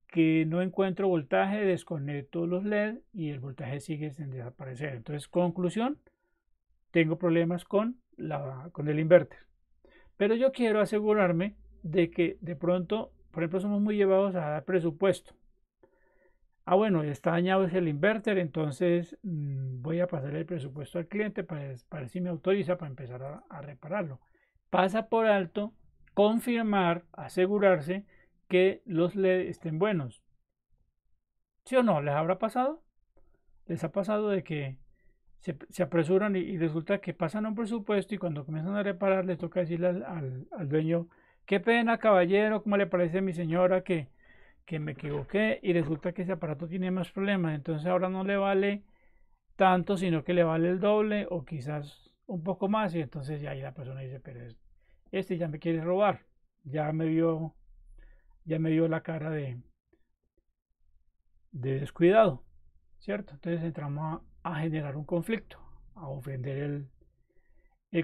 que no encuentro voltaje, desconecto los LED y el voltaje sigue sin desaparecer. Entonces, conclusión, tengo problemas con, la, con el inverter. Pero yo quiero asegurarme de que de pronto, por ejemplo, somos muy llevados a dar presupuesto. Ah, bueno, está dañado es el inverter, entonces mm, voy a pasar el presupuesto al cliente para, para si me autoriza para empezar a, repararlo. Pasa por alto confirmar, asegurarse que los LED estén buenos. ¿Sí o no? ¿Les habrá pasado? ¿Les ha pasado de que se, apresuran y, resulta que pasan un presupuesto y cuando comienzan a reparar les toca decirle al, dueño, qué pena caballero, ¿cómo le parece a mi señora que que me equivoqué y resulta que ese aparato tiene más problemas, entonces ahora no le vale tanto, sino que le vale el doble o quizás un poco más y entonces ya ahí la persona dice, pero este ya me quiere robar, ya me vio, ya me la cara de, de descuidado, ¿cierto? Entonces entramos a, generar un conflicto, a ofender el,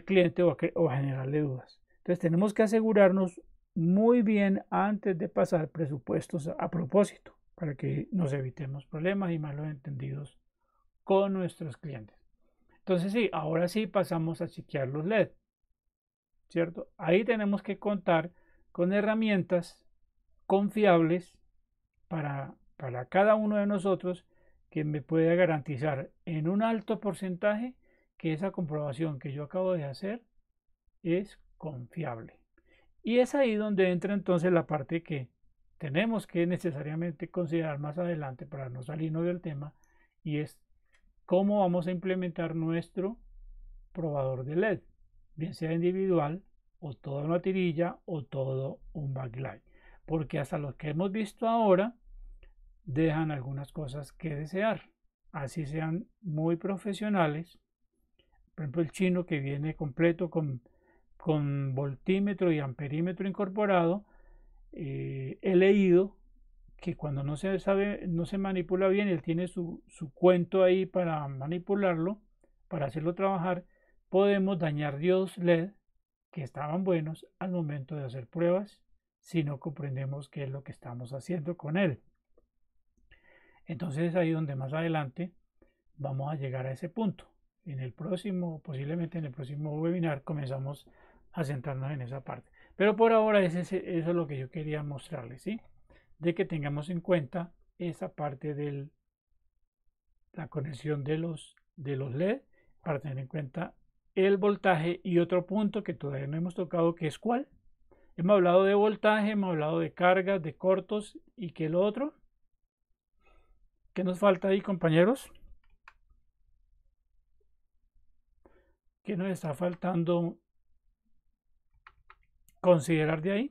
cliente o o a generarle dudas. Entonces tenemos que asegurarnos muy bien antes de pasar presupuestos a propósito, para que nos evitemos problemas y malos entendidos con nuestros clientes. Entonces sí, ahora sí pasamos a chequear los LED, ¿cierto? Ahí tenemos que contar con herramientas confiables para, para cada uno de nosotros que me pueda garantizar en un alto porcentaje que esa comprobación que yo acabo de hacer es confiable. Y es ahí donde entra entonces la parte que tenemos que necesariamente considerar más adelante para no salirnos del tema y es cómo vamos a implementar nuestro probador de LED, bien sea individual o toda una tirilla o todo un backlight, porque hasta los que hemos visto ahora dejan algunas cosas que desear, así sean muy profesionales. Por ejemplo, el chino que viene completo con con voltímetro y amperímetro incorporado, eh, he leído que cuando no se sabe, no se manipula bien, él tiene su, cuento ahí para manipularlo, para hacerlo trabajar, podemos dañar dios LED que estaban buenos al momento de hacer pruebas si no comprendemos qué es lo que estamos haciendo con él. Entonces es ahí donde más adelante vamos a llegar a ese punto. En el próximo, posiblemente en el próximo webinar, comenzamos a centrarnos en esa parte. Pero por ahora ese, eso es lo que yo quería mostrarles, ¿sí? De que tengamos en cuenta esa parte de la conexión de los, de los LED para tener en cuenta el voltaje y otro punto que todavía no hemos tocado que es cuál. Hemos hablado de voltaje, hemos hablado de cargas, de cortos y que el otro. ¿Qué nos falta ahí compañeros? ¿Qué nos está faltando considerar de ahí.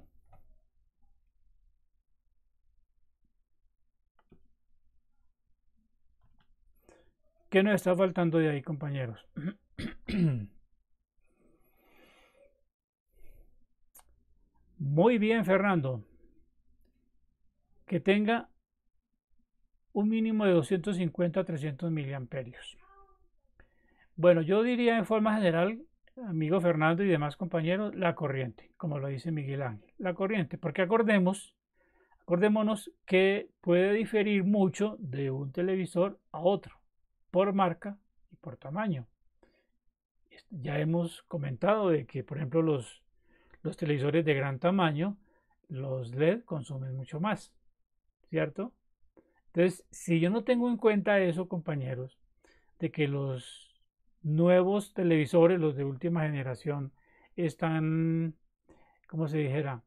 ¿Qué nos está faltando de ahí, compañeros? *clears throat* Muy bien, Fernando. Que tenga un mínimo de 250 a 300 miliamperios. Bueno, yo diría en forma general amigo Fernando y demás compañeros, la corriente, como lo dice Miguel Ángel, la corriente, porque acordemos, acordémonos que puede diferir mucho de un televisor a otro, por marca y por tamaño. Ya hemos comentado de que, por ejemplo, los, los televisores de gran tamaño, los LED consumen mucho más, ¿cierto? Entonces, si yo no tengo en cuenta eso, compañeros, de que los nuevos televisores, los de última generación, están, como se dijera,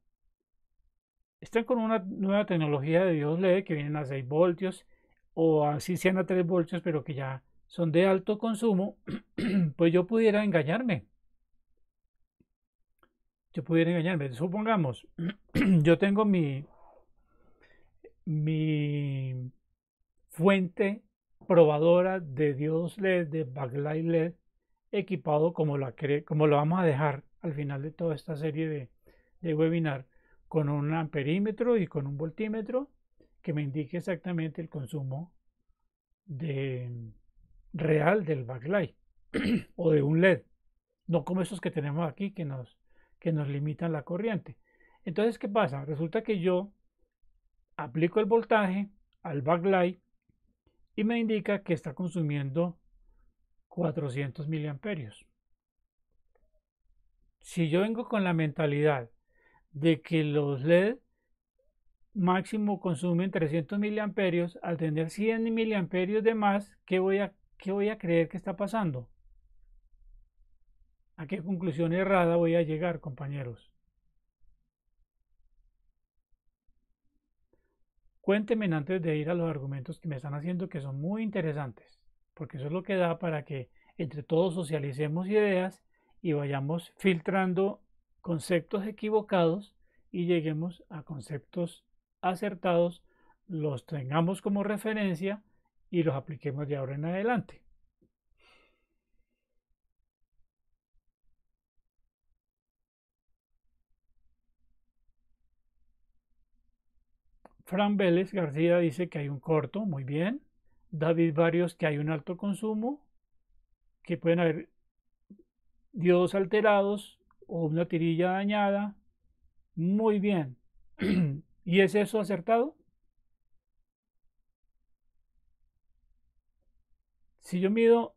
están con una nueva tecnología de Dios LED que vienen a 6 voltios o así sean a 3 voltios, pero que ya son de alto consumo, *clears throat* pues yo pudiera engañarme. Yo pudiera engañarme. Supongamos, *clears throat* yo tengo mi, mi fuente probadora de diodos LED, de backlight LED, equipado como, como lo vamos a dejar al final de toda esta serie de, webinar, con un amperímetro y con un voltímetro que me indique exactamente el consumo de, real del backlight *clears throat* o de un LED, no como esos que tenemos aquí que nos, que nos limitan la corriente. Entonces, ¿qué pasa? Resulta que yo aplico el voltaje al backlight y me indica que está consumiendo 400 miliamperios. Si yo vengo con la mentalidad de que los LED máximo consumen 300 miliamperios, al tener 100 miliamperios de más, ¿qué voy a, qué voy a creer que está pasando? ¿A qué conclusión errada voy a llegar, compañeros? Cuéntenme antes de ir a los argumentos que me están haciendo que son muy interesantes, porque eso es lo que da para que entre todos socialicemos ideas y vayamos filtrando conceptos equivocados y lleguemos a conceptos acertados, los tengamos como referencia y los apliquemos de ahora en adelante. Fran Vélez García dice que hay un corto, muy bien. David varios que hay un alto consumo, que pueden haber diodos alterados o una tirilla dañada. Muy bien. *clears throat* ¿Y es eso acertado? Si yo mido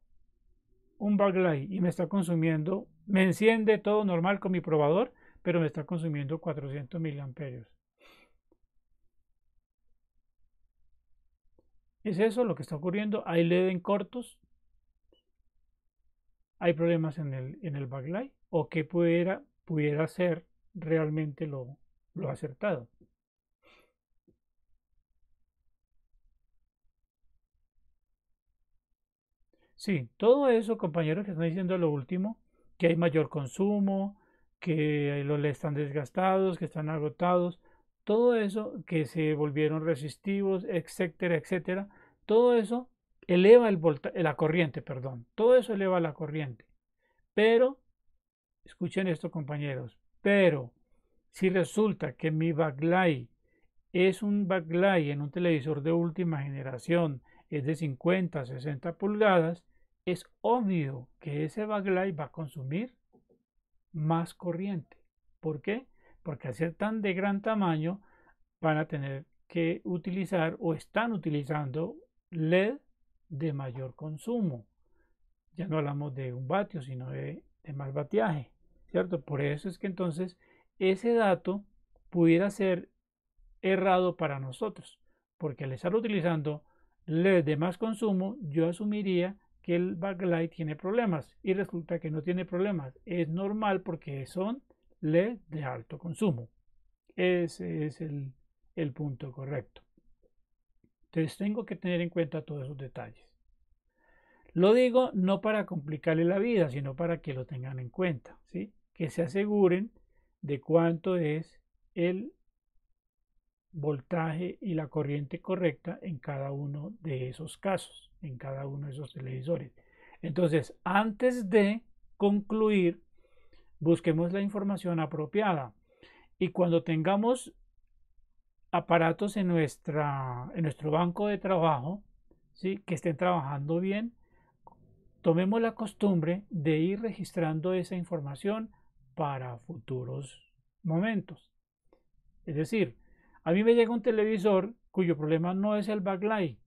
un backlight y me está consumiendo, me enciende todo normal con mi probador, pero me está consumiendo 400 miliamperios. Es eso lo que está ocurriendo. Hay LED en cortos. Hay problemas en el, en el backlight. O que pudiera, pudiera ser realmente lo, lo acertado. Sí, todo eso, compañeros, que están diciendo lo último, que hay mayor consumo, que los le están desgastados, que están agotados, todo eso que se volvieron resistivos, etcétera, etcétera, todo eso eleva el la corriente, perdón. Todo eso eleva la corriente. Pero, escuchen esto compañeros, pero si resulta que mi backlight es un backlight en un televisor de última generación, es de 50, 60 pulgadas, es obvio que ese backlight va a consumir más corriente. ¿Por qué? Porque al ser tan de gran tamaño van a tener que utilizar o están utilizando LED de mayor consumo. Ya no hablamos de un vatio, sino de, más vatiaje, ¿cierto? Por eso es que entonces ese dato pudiera ser errado para nosotros, porque al estar utilizando LED de más consumo, yo asumiría que el backlight tiene problemas y resulta que no tiene problemas. Es normal porque son LED de alto consumo. Ese es el punto correcto. Entonces tengo que tener en cuenta todos esos detalles. Lo digo no para complicarle la vida, sino para que lo tengan en cuenta, ¿sí? Que se aseguren de cuánto es el voltaje y la corriente correcta en cada uno de esos casos, en cada uno de esos televisores. Entonces, antes de concluir, busquemos la información apropiada. Y cuando tengamos aparatos en, nuestro banco de trabajo ¿sí? que estén trabajando bien, tomemos la costumbre de ir registrando esa información para futuros momentos. Es decir, a mí me llega un televisor cuyo problema no es el backlight,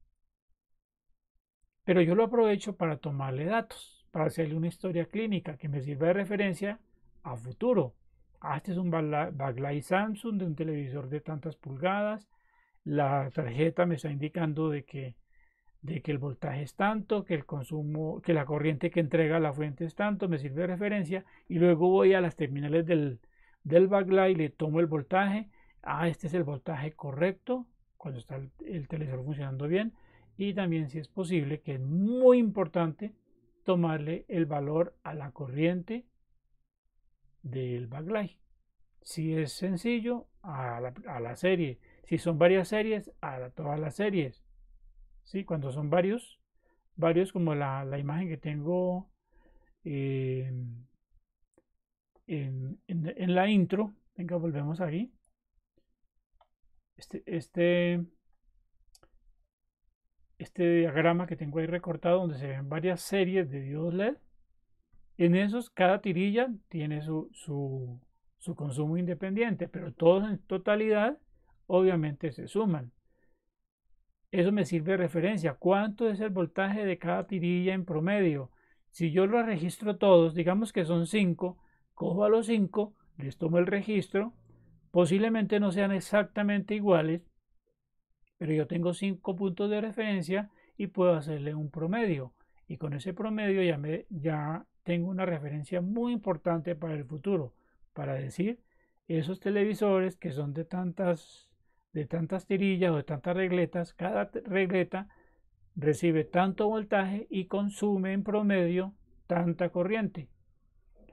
pero yo lo aprovecho para tomarle datos, para hacerle una historia clínica que me sirva de referencia a futuro. Ah, este es un backlight Samsung de un televisor de tantas pulgadas. La tarjeta me está indicando de que, de que el voltaje es tanto, que el consumo, que la corriente que entrega la fuente es tanto, me sirve de referencia. Y luego voy a las terminales del, del y le tomo el voltaje. Ah, este es el voltaje correcto cuando está el televisor funcionando bien. Y también si es posible, que es muy importante, tomarle el valor a la corriente del backlight. Si es sencillo, a la, serie. Si son varias series, a todas las series. si Cuando son varios, varios como la, imagen que tengo em, en, la intro. Venga, volvemos aquí. Este, este, este diagrama que tengo ahí recortado donde se ven varias series de diodos LED en esos, cada tirilla tiene su, consumo independiente, pero todos en totalidad obviamente se suman. Eso me sirve de referencia. ¿Cuánto es el voltaje de cada tirilla en promedio? Si yo lo registro todos, digamos que son 5, cojo a los 5, les tomo el registro, posiblemente no sean exactamente iguales, pero yo tengo 5 puntos de referencia y puedo hacerle un promedio. Y con ese promedio ya, me, ya tengo una referencia muy importante para el futuro, para decir, esos televisores que son de tantas, de tantas tirillas o de tantas regletas, cada regleta recibe tanto voltaje y consume en promedio tanta corriente.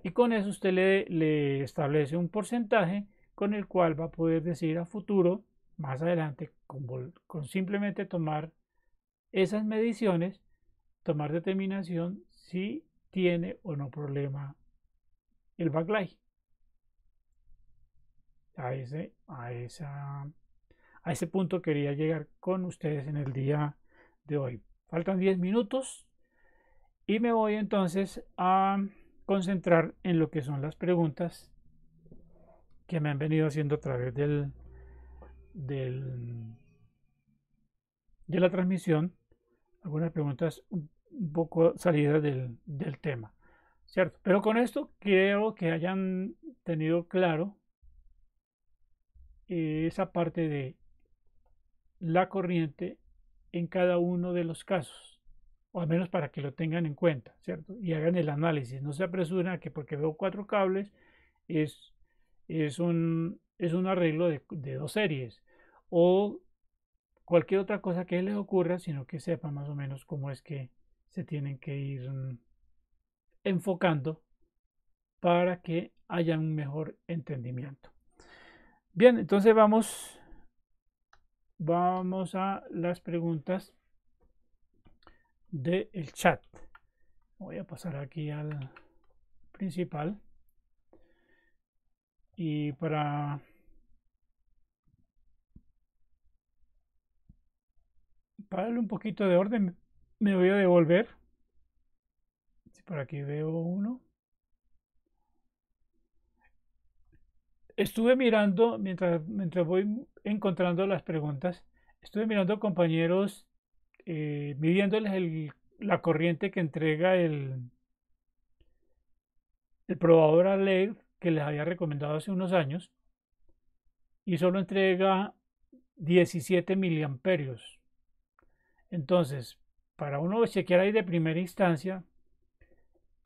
Y con eso usted le, establece un porcentaje con el cual va a poder decir a futuro, más adelante, con simplemente tomar esas mediciones, tomar determinación si tiene o no problema el backlight. A ese, a, esa, a ese punto quería llegar con ustedes en el día de hoy. Faltan 10 minutos y me voy entonces a concentrar en lo que son las preguntas que me han venido haciendo a través del, del de la transmisión. Algunas preguntas un poco salida del, tema, ¿cierto? Pero con esto creo que hayan tenido claro esa parte de la corriente en cada uno de los casos, o al menos para que lo tengan en cuenta, ¿cierto? Y hagan el análisis, no se apresuren a que porque veo cuatro cables es, es, un, es un arreglo de, de, dos series, o cualquier otra cosa que les ocurra, sino que sepan más o menos cómo es que se tienen que ir enfocando para que haya un mejor entendimiento. Bien, entonces vamos, vamos a las preguntas del chat. Voy a pasar aquí al principal. Y para para darle un poquito de orden, me voy a devolver. Si por aquí veo uno. Estuve mirando, mientras, mientras voy encontrando las preguntas, estuve mirando compañeros, eh, midiéndoles la corriente que entrega el, el probador a que les había recomendado hace unos años y solo entrega 17 miliamperios. Entonces, para uno chequear ahí de primera instancia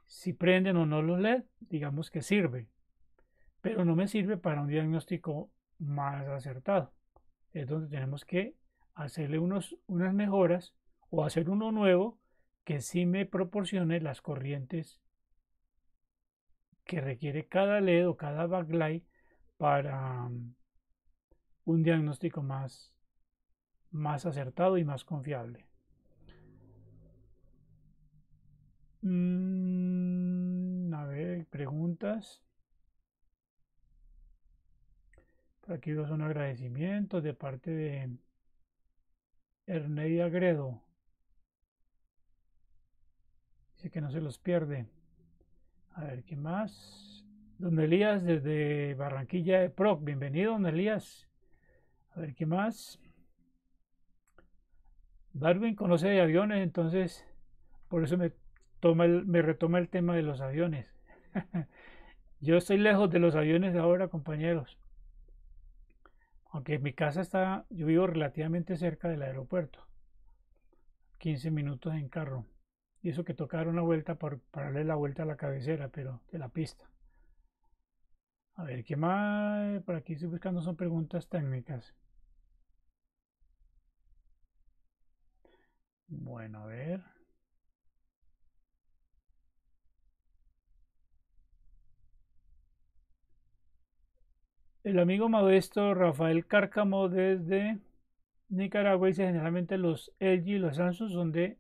si prenden o no los LED, digamos que sirve, pero no me sirve para un diagnóstico más acertado. Es donde tenemos que hacerle unos, unas mejoras o hacer uno nuevo que sí me proporcione las corrientes que requiere cada LED o cada backlight para mm, un diagnóstico más, más acertado y más confiable. Mm, a ver, preguntas. aquí dos son agradecimientos de parte de Erney Agredo Dice que no se los pierde. A ver, ¿qué más? Don Elías desde Barranquilla de Proc. Bienvenido, don Elías. A ver, ¿qué más? Darwin conoce de aviones, entonces por eso me me retoma el tema de los aviones. *laughs* Yo estoy lejos de los aviones ahora, compañeros. Aunque mi casa está, yo vivo relativamente cerca del aeropuerto. 15 minutos en carro. Y eso que tocar una vuelta para darle la vuelta a la cabecera, pero de la pista. A ver, ¿qué más? Por aquí estoy buscando son preguntas técnicas. Bueno, a ver. El amigo modesto Rafael Cárcamo desde Nicaragua dice generalmente los LG y los Samsung son de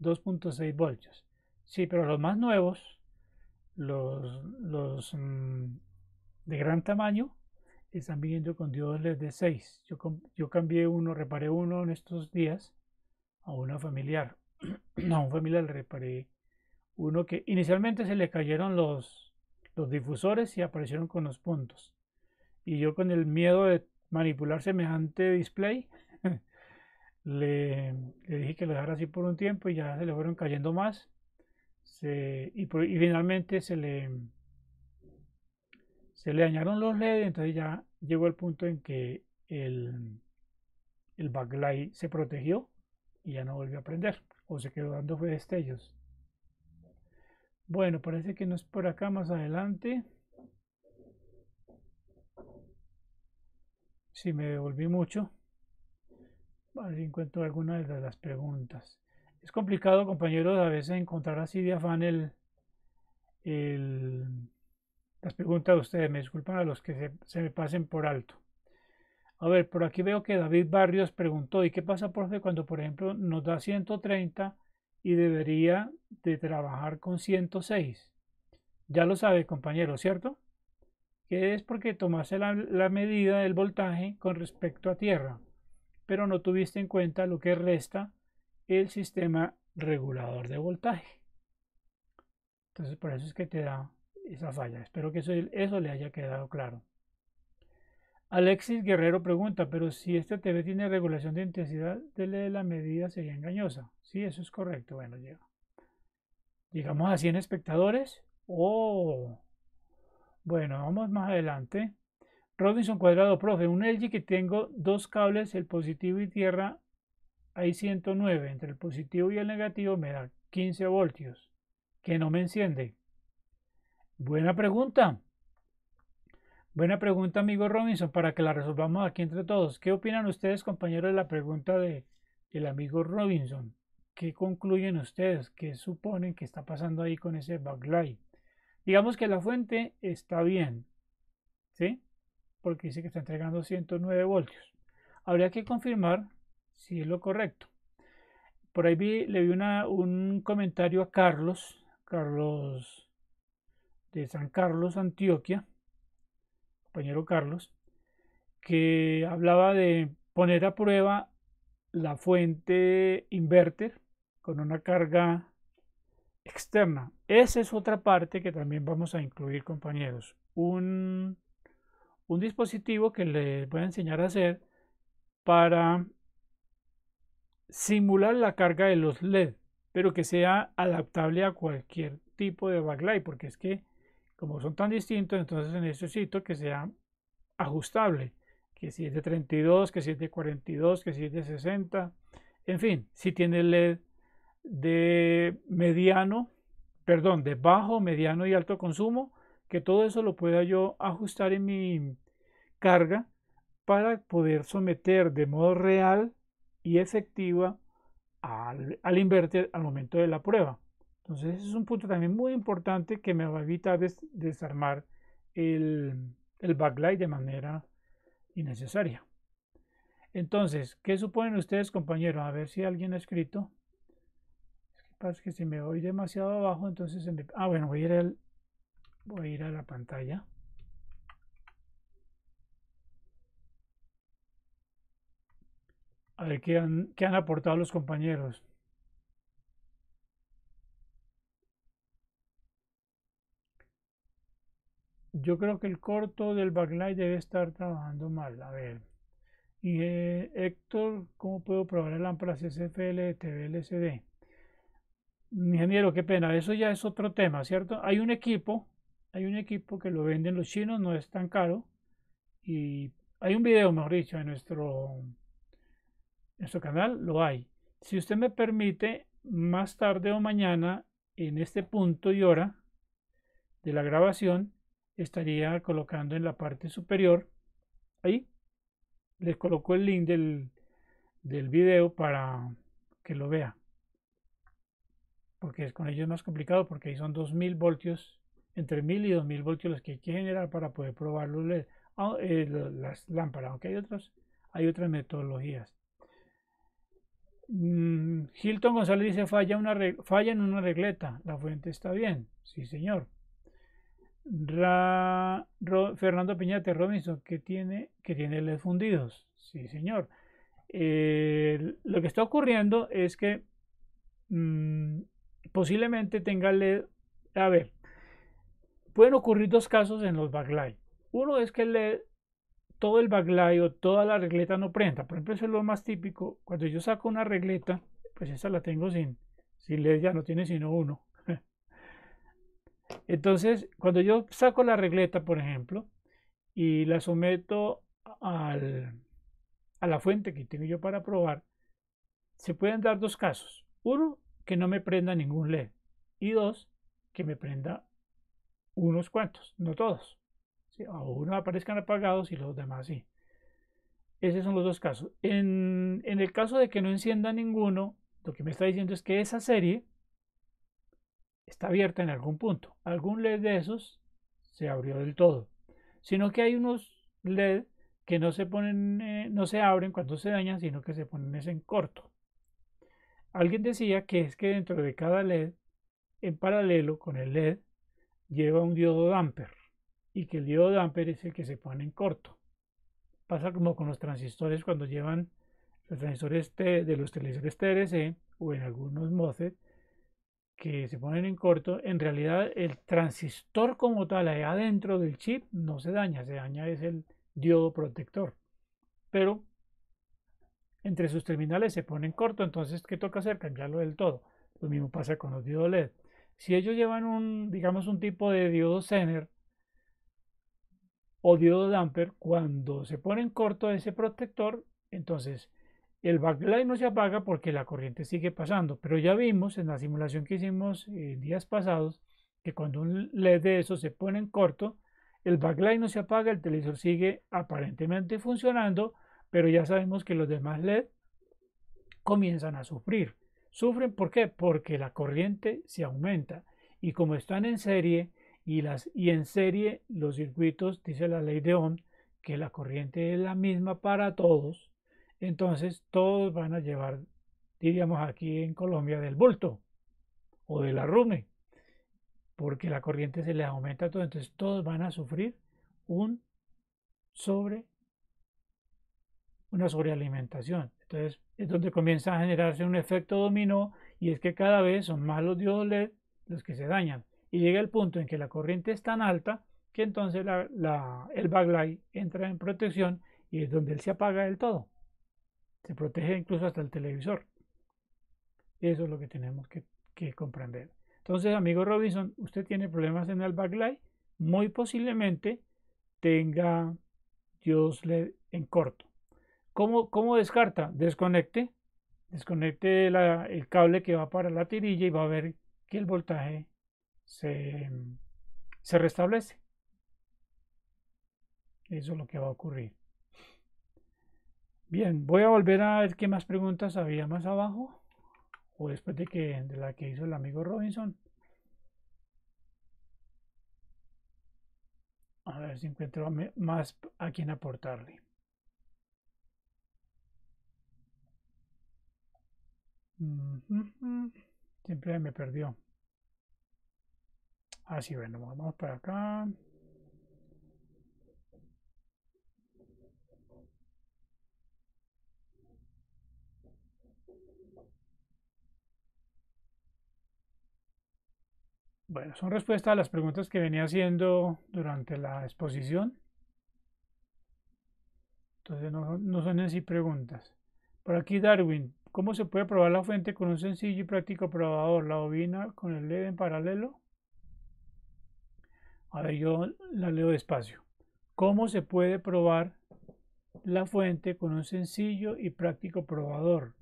2.6 voltios. Sí, pero los más nuevos, los, los mm, de gran tamaño, están viniendo con diodos e de 6. Yo, yo cambié uno, reparé uno en estos días a una familiar. *clears throat* a un familiar le reparé uno que inicialmente se le cayeron los, los difusores y aparecieron con los puntos y yo con el miedo de manipular semejante display *laughs* le, dije que lo dejara así por un tiempo y ya se le fueron cayendo más y, finalmente se le se le dañaron los leds entonces ya llegó el punto en que el, el backlight se protegió y ya no volvió a prender o se quedó dando destellos bueno parece que no es por acá más adelante si me devolví mucho, a ver encuentro alguna de las preguntas. Es complicado, compañeros, a veces encontrar así de afán el, las preguntas de ustedes. Me disculpan a los que se, me pasen por alto. A ver, por aquí veo que David Barrios preguntó, ¿y qué pasa, profe, cuando, por ejemplo, nos da 130 y debería de trabajar con 106? Ya lo sabe, compañero, ¿cierto? que es porque tomaste la, medida del voltaje con respecto a tierra, pero no tuviste en cuenta lo que resta el sistema regulador de voltaje. Entonces por eso es que te da esa falla. Espero que eso, le haya quedado claro. Alexis Guerrero pregunta, pero si este TV tiene regulación de intensidad, de la medida sería engañosa. Sí, eso es correcto. Bueno, llega. Llegamos a 100 espectadores. ¡Oh! Bueno, vamos más adelante. Robinson Cuadrado, profe, un LG que tengo dos cables, el positivo y tierra, hay 109. Entre el positivo y el negativo me da 15 voltios, que no me enciende. Buena pregunta. Buena pregunta, amigo Robinson, para que la resolvamos aquí entre todos. ¿Qué opinan ustedes, compañeros, de la pregunta de el amigo Robinson? ¿Qué concluyen ustedes? ¿Qué suponen que está pasando ahí con ese backlight? Digamos que la fuente está bien, ¿sí? Porque dice que está entregando 109 voltios. Habría que confirmar si es lo correcto. Por ahí vi, le vi un comentario a Carlos, Carlos de San Carlos, Antioquia, compañero Carlos, que hablaba de poner a prueba la fuente inverter con una carga externa. Esa es otra parte que también vamos a incluir, compañeros. Un, un dispositivo que les voy a enseñar a hacer para simular la carga de los LED, pero que sea adaptable a cualquier tipo de backlight, porque es que como son tan distintos, entonces necesito que sea ajustable, que si es de 32, que si es de 42, que si es de 60, en fin, si tiene LED de mediano, perdón, de bajo, mediano y alto consumo, que todo eso lo pueda yo ajustar en mi carga para poder someter de modo real y efectiva al, al inverter al momento de la prueba. Entonces ese es un punto también muy importante que me va a evitar desarmar el, el backlight de manera innecesaria. Entonces, ¿qué suponen ustedes, compañeros? A ver si alguien ha escrito pasa que si me voy demasiado abajo, entonces... ah, bueno, voy a ir voy a, ir a la pantalla. A ver qué han, qué han aportado los compañeros. Yo creo que el corto del backlight debe estar trabajando mal. A ver. Héctor, ¿cómo puedo probar el lámpara CCFL de LCD? Ingeniero, qué pena, eso ya es otro tema, ¿cierto? Hay un equipo, hay un equipo que lo venden los chinos, no es tan caro. Y hay un video, mejor dicho, en nuestro, nuestro canal, lo hay. Si usted me permite, más tarde o mañana, en este punto y hora de la grabación, estaría colocando en la parte superior, ahí, les coloco el link del, del video para que lo vea porque es, con ellos es más complicado, porque ahí son 2000 voltios, entre 1000 y 2000 voltios los que hay que generar para poder probar los LED, ah, eh, las lámparas, aunque hay, otros, hay otras metodologías. Mm, Hilton González dice, falla, una falla en una regleta, la fuente está bien, sí señor. Fernando Piñate Robinson, que tiene, que tiene LED fundidos, sí señor. Eh, lo que está ocurriendo es que mm, posiblemente tenga LED. A ver, pueden ocurrir dos casos en los backlight. Uno es que el todo el backlight o toda la regleta no prenda. Por ejemplo, eso es lo más típico. Cuando yo saco una regleta, pues esa la tengo sin, sin LED, ya no tiene sino uno. *laughs* Entonces, cuando yo saco la regleta, por ejemplo, y la someto al, a la fuente que tengo yo para probar, se pueden dar dos casos. Uno que no me prenda ningún LED. Y dos, que me prenda unos cuantos, no todos. ¿sí? uno aparezcan apagados y los demás sí. Esos son los dos casos. En, en el caso de que no encienda ninguno, lo que me está diciendo es que esa serie está abierta en algún punto. Algún LED de esos se abrió del todo. Sino que hay unos LED que no se ponen, eh, no abren cuando se dañan, sino que se ponen en corto. Alguien decía que es que dentro de cada LED, en paralelo con el LED, lleva un diodo damper y que el diodo damper es el que se pone en corto. Pasa como con los transistores cuando llevan los transistores este, de los televisores TRC o en algunos MOSFET que se ponen en corto, en realidad el transistor como tal adentro del chip no se daña, se daña es el diodo protector. Pero entre sus terminales se ponen corto, entonces ¿qué toca hacer? Cambiarlo del todo. Lo mismo pasa con los diodos LED. Si ellos llevan un, digamos, un tipo de diodo Zener o diodo damper, cuando se ponen corto ese protector, entonces el backlight no se apaga porque la corriente sigue pasando. Pero ya vimos en la simulación que hicimos eh, días pasados que cuando un LED de esos se pone en corto, el backlight no se apaga, el televisor sigue aparentemente funcionando, pero ya sabemos que los demás LED comienzan a sufrir. ¿Sufren por qué? Porque la corriente se aumenta y como están en serie y, en serie los circuitos, dice la ley de Ohm, que la corriente es la misma para todos, entonces todos van a llevar, diríamos aquí en Colombia, del bulto o del arrume, porque la corriente se les aumenta a todos, entonces todos van a sufrir un sobre una sobrealimentación. Entonces es donde comienza a generarse un efecto dominó y es que cada vez son más los diodos LED los que se dañan. Y llega el punto en que la corriente es tan alta que entonces el backlight entra en protección y es donde él se apaga del todo. Se protege incluso hasta el televisor. Eso es lo que tenemos que, comprender. Entonces, amigo Robinson, usted tiene problemas en el backlight, muy posiblemente tenga diodos LED en corto. ¿Cómo, descarta? Desconecte. Desconecte el cable que va para la tirilla y va a ver que el voltaje se, se restablece. Eso es lo que va a ocurrir. Bien, voy a volver a ver qué más preguntas había más abajo o después de, que, de la que hizo el amigo Robinson. A ver si encuentro más a quien aportarle. Siempre me perdió. así ah, bueno, vamos para acá. Bueno, son respuestas a las preguntas que venía haciendo durante la exposición. Entonces no, no son así preguntas. Por aquí Darwin ¿Cómo se puede probar la fuente con un sencillo y práctico probador? La bobina con el LED en paralelo. A ver, yo la leo despacio. ¿Cómo se puede probar la fuente con un sencillo y práctico probador?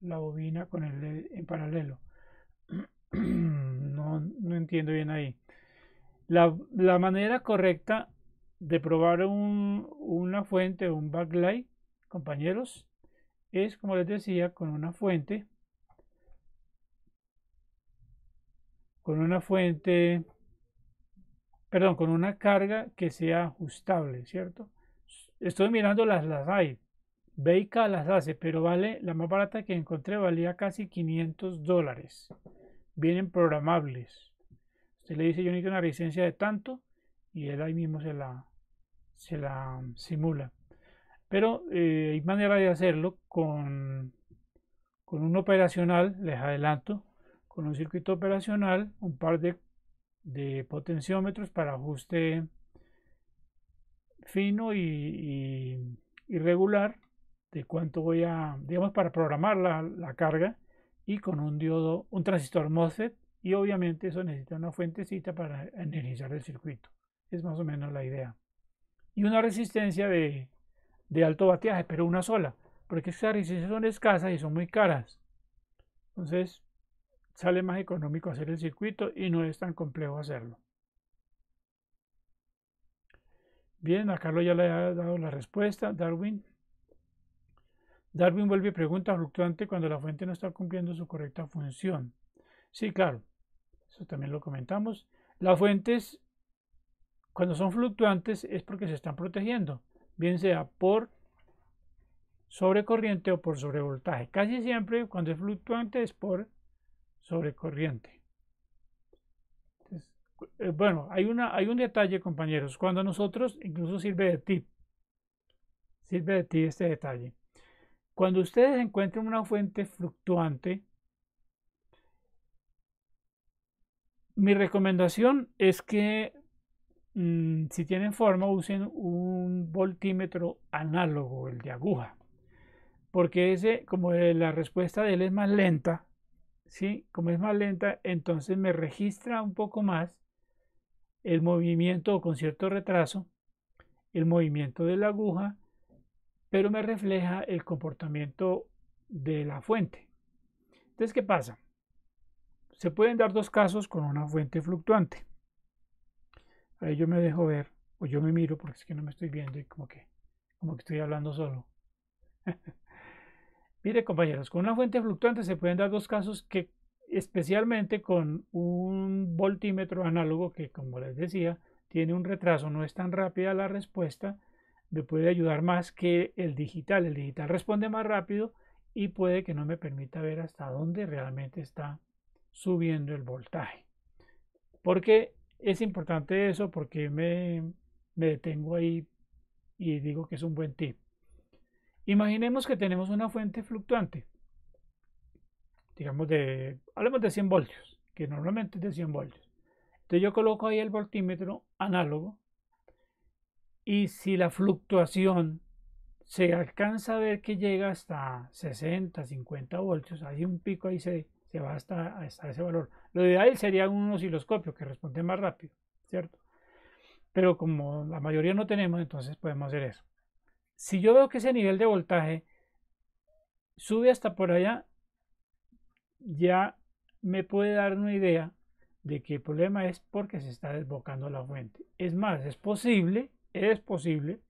La bobina con el LED en paralelo. *clears throat* No, entiendo bien ahí. La, manera correcta de probar una fuente o un backlight, compañeros, es, como les decía, con una fuente, con una fuente, perdón, con una carga que sea ajustable, ¿cierto? Estoy mirando las las hay. las hace, pero vale, la más barata que encontré valía casi 500 dólares. Vienen programables. Usted le dice, yo necesito una licencia de tanto y él ahí mismo se la, se la mm, simula. Pero eh, hay manera de hacerlo con, con un operacional, les adelanto, con un circuito operacional, un par de, potenciómetros para ajuste fino y, y, regular de cuánto voy a, digamos, para programar la, la, carga y con un diodo, un transistor MOSFET y obviamente eso necesita una fuentecita para energizar el circuito. Es más o menos la idea. Y una resistencia de de alto bateaje, pero una sola, porque esas resistencias son escasas y son muy caras. Entonces, sale más económico hacer el circuito y no es tan complejo hacerlo. Bien, a Carlos ya le ha dado la respuesta, Darwin. Darwin vuelve y pregunta fluctuante cuando la fuente no está cumpliendo su correcta función. Sí, claro, eso también lo comentamos. Las fuentes, cuando son fluctuantes, es porque se están protegiendo bien sea por sobrecorriente o por sobrevoltaje. Casi siempre cuando es fluctuante es por sobrecorriente. Eh, bueno, hay, una, hay un detalle compañeros, cuando nosotros incluso sirve de tip, sirve de ti este detalle. Cuando ustedes encuentren una fuente fluctuante, mi recomendación es que Mm, si tienen forma, usen un voltímetro análogo, el de aguja. Porque ese, como la respuesta de él es más lenta, ¿sí? Como es más lenta, entonces me registra un poco más el movimiento con cierto retraso, el movimiento de la aguja, pero me refleja el comportamiento de la fuente. Entonces, ¿qué pasa? Se pueden dar dos casos con una fuente fluctuante. Ahí yo me dejo ver, o yo me miro porque es que no me estoy viendo y como que, como que estoy hablando solo. *laughs* Mire compañeros, con una fuente fluctuante se pueden dar dos casos que especialmente con un voltímetro análogo que como les decía tiene un retraso, no es tan rápida la respuesta, me puede ayudar más que el digital. El digital responde más rápido y puede que no me permita ver hasta dónde realmente está subiendo el voltaje. Porque es importante eso porque me, detengo ahí y digo que es un buen tip. Imaginemos que tenemos una fuente fluctuante, digamos de, hablemos de 100 voltios, que normalmente es de 100 voltios. Entonces yo coloco ahí el voltímetro análogo y si la fluctuación se alcanza a ver que llega hasta 60, 50 voltios, hay un pico ahí se, se va hasta, hasta ese valor. Lo ideal sería un osciloscopio que responde más rápido, ¿cierto? Pero como la mayoría no tenemos, entonces podemos hacer eso. Si yo veo que ese nivel de voltaje sube hasta por allá, ya me puede dar una idea de que el problema es porque se está desbocando la fuente. Es más, es posible, es posible,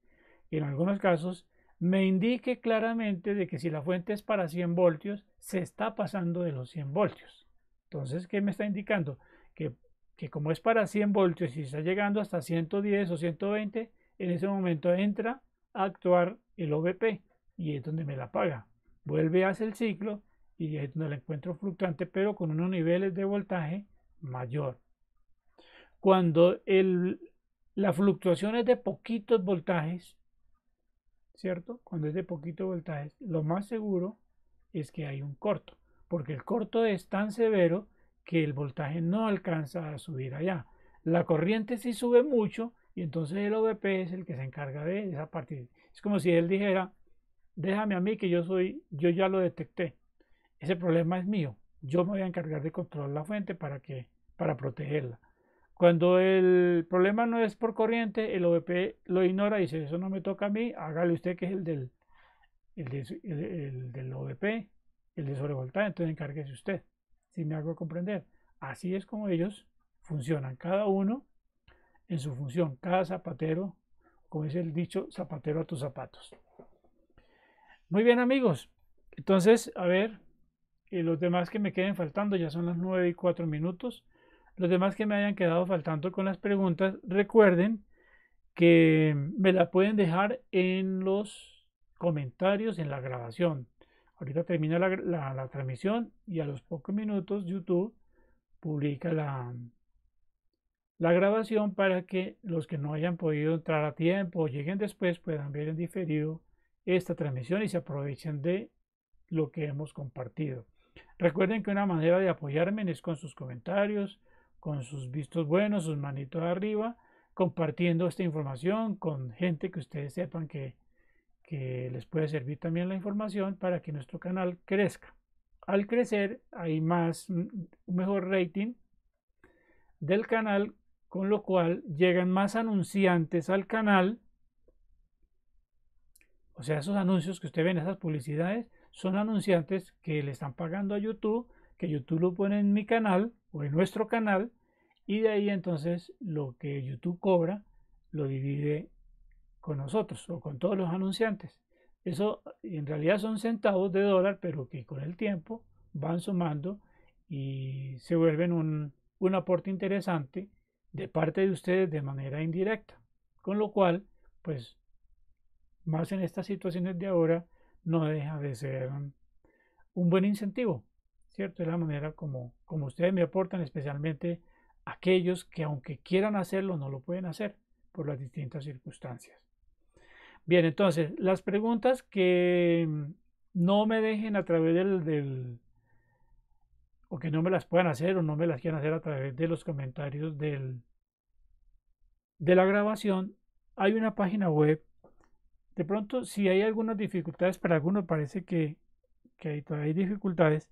en algunos casos, me indique claramente de que si la fuente es para 100 voltios, se está pasando de los 100 voltios. Entonces, ¿qué me está indicando? Que, como es para 100 voltios y está llegando hasta 110 o 120, en ese momento entra a actuar el OVP y es donde me la paga. Vuelve, hacia el ciclo y es donde la encuentro fluctuante, pero con unos niveles de voltaje mayor. Cuando el, la fluctuación es de poquitos voltajes, ¿cierto? Cuando es de poquitos voltajes, lo más seguro es que hay un corto, porque el corto es tan severo que el voltaje no alcanza a subir allá. La corriente sí sube mucho y entonces el OVP es el que se encarga de esa parte. Es como si él dijera, déjame a mí que yo soy, yo ya lo detecté. Ese problema es mío. Yo me voy a encargar de controlar la fuente para que, para protegerla. Cuando el problema no es por corriente, el OVP lo ignora y dice, eso no me toca a mí, hágale usted que es el del, el, del OVP, el de sobrevoltaje, entonces encárguese usted, si me hago comprender. Así es como ellos funcionan, cada uno en su función, cada zapatero, como es el dicho, zapatero a tus zapatos. Muy bien amigos, entonces, a ver, los demás que me queden faltando, ya son las 9 y 4 minutos. Los demás que me hayan quedado faltando con las preguntas, recuerden que me la pueden dejar en los comentarios en la grabación. Ahorita termina la, transmisión y a los pocos minutos YouTube publica la, la grabación para que los que no hayan podido entrar a tiempo o lleguen después puedan ver en diferido esta transmisión y se aprovechen de lo que hemos compartido. Recuerden que una manera de apoyarme es con sus comentarios, con sus vistos buenos, sus manitos arriba, compartiendo esta información con gente que ustedes sepan que que les puede servir también la información para que nuestro canal crezca. Al crecer hay más, mm, un mejor rating del canal, con lo cual llegan más anunciantes al canal. O sea, esos anuncios que usted ve esas publicidades son anunciantes que le están pagando a YouTube, que YouTube lo pone en mi canal o en nuestro canal, y de ahí entonces lo que YouTube cobra lo divide con nosotros o con todos los anunciantes. Eso en realidad son centavos de dólar, pero que con el tiempo van sumando y se vuelven un, aporte interesante de parte de ustedes de manera indirecta. Con lo cual, pues, más en estas situaciones de ahora, no deja de ser un, buen incentivo, ¿cierto? Es la manera como, como ustedes me aportan, especialmente aquellos que aunque quieran hacerlo, no lo pueden hacer por las distintas circunstancias. Bien, entonces, las preguntas que mm, no me dejen a través del, o que no me las puedan hacer o no me las quieran hacer a través de los comentarios del, de la grabación, hay una página web. De pronto, si hay algunas dificultades, para algunos parece que, que hay, todavía hay dificultades.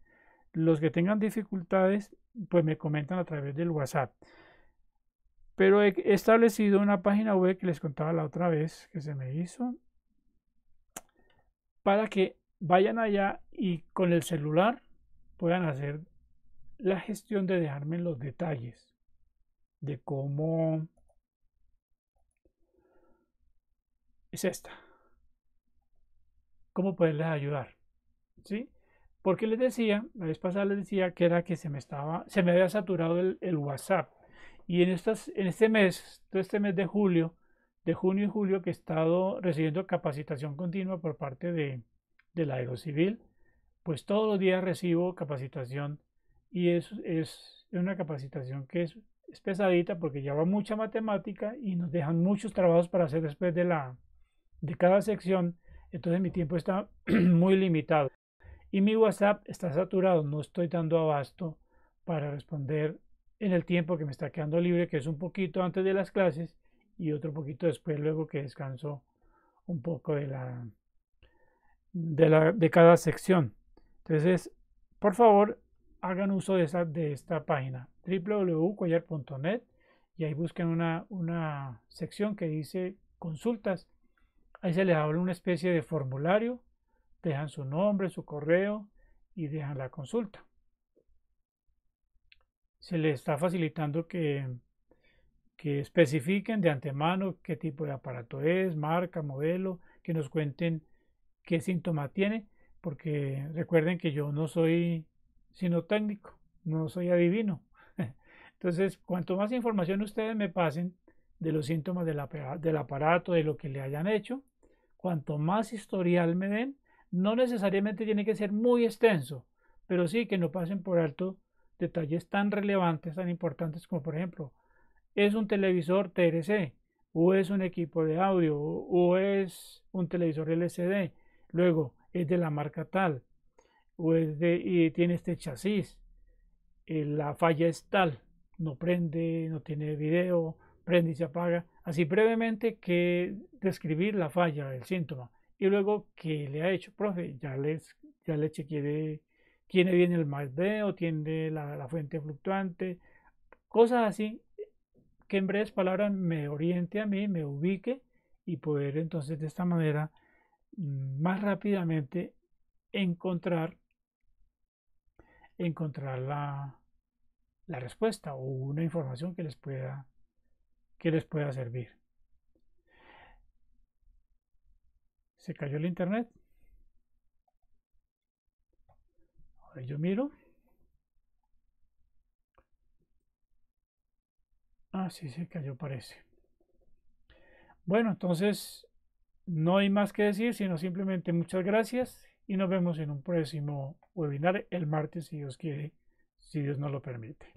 Los que tengan dificultades, pues me comentan a través del WhatsApp. Pero he establecido una página web que les contaba la otra vez que se me hizo para que vayan allá y con el celular puedan hacer la gestión de dejarme los detalles de cómo es esta. Cómo poderles ayudar. ¿Sí? Porque les decía, la vez pasada les decía que era que se me estaba, se me había saturado el WhatsApp y en, estas, en este mes, todo este mes de julio, de junio y julio, que he estado recibiendo capacitación continua por parte de, la Aerocivil, pues todos los días recibo capacitación y es, es una capacitación que es, es, pesadita porque lleva mucha matemática y nos dejan muchos trabajos para hacer después de, la, de cada sección, entonces mi tiempo está *clears throat* muy limitado. Y mi WhatsApp está saturado, no estoy dando abasto para responder en el tiempo que me está quedando libre, que es un poquito antes de las clases y otro poquito después, luego que descanso un poco de la de, la, de cada sección. Entonces, por favor, hagan uso de, esa, de esta página www.collar.net y ahí busquen una, una sección que dice consultas. Ahí se les abre una especie de formulario, dejan su nombre, su correo y dejan la consulta se le está facilitando que, que especifiquen de antemano qué tipo de aparato es, marca, modelo, que nos cuenten qué síntoma tiene, porque recuerden que yo no soy sino técnico, no soy adivino. *laughs* Entonces, cuanto más información ustedes me pasen de los síntomas del, del aparato, de lo que le hayan hecho, cuanto más historial me den, no necesariamente tiene que ser muy extenso, pero sí que no pasen por alto detalles tan relevantes, tan importantes como por ejemplo, es un televisor TRC, o es un equipo de audio, o es un televisor LCD, luego es de la marca tal, o es de, y tiene este chasis, eh, la falla es tal, no prende, no tiene video, prende y se apaga. Así brevemente que describir la falla, el síntoma, y luego qué le ha hecho, profe, ya les, ya le chequeé tiene bien el o tiene la, la, fuente fluctuante, cosas así que en breves palabras me oriente a mí, me ubique y poder entonces de esta manera mm, más rápidamente encontrar encontrar la, la respuesta o una información que les pueda que les pueda servir. ¿Se cayó el internet? yo miro. Ah, sí, se cayó, parece. Bueno, entonces no hay más que decir, sino simplemente muchas gracias y nos vemos en un próximo webinar el martes, si Dios quiere, si Dios nos lo permite.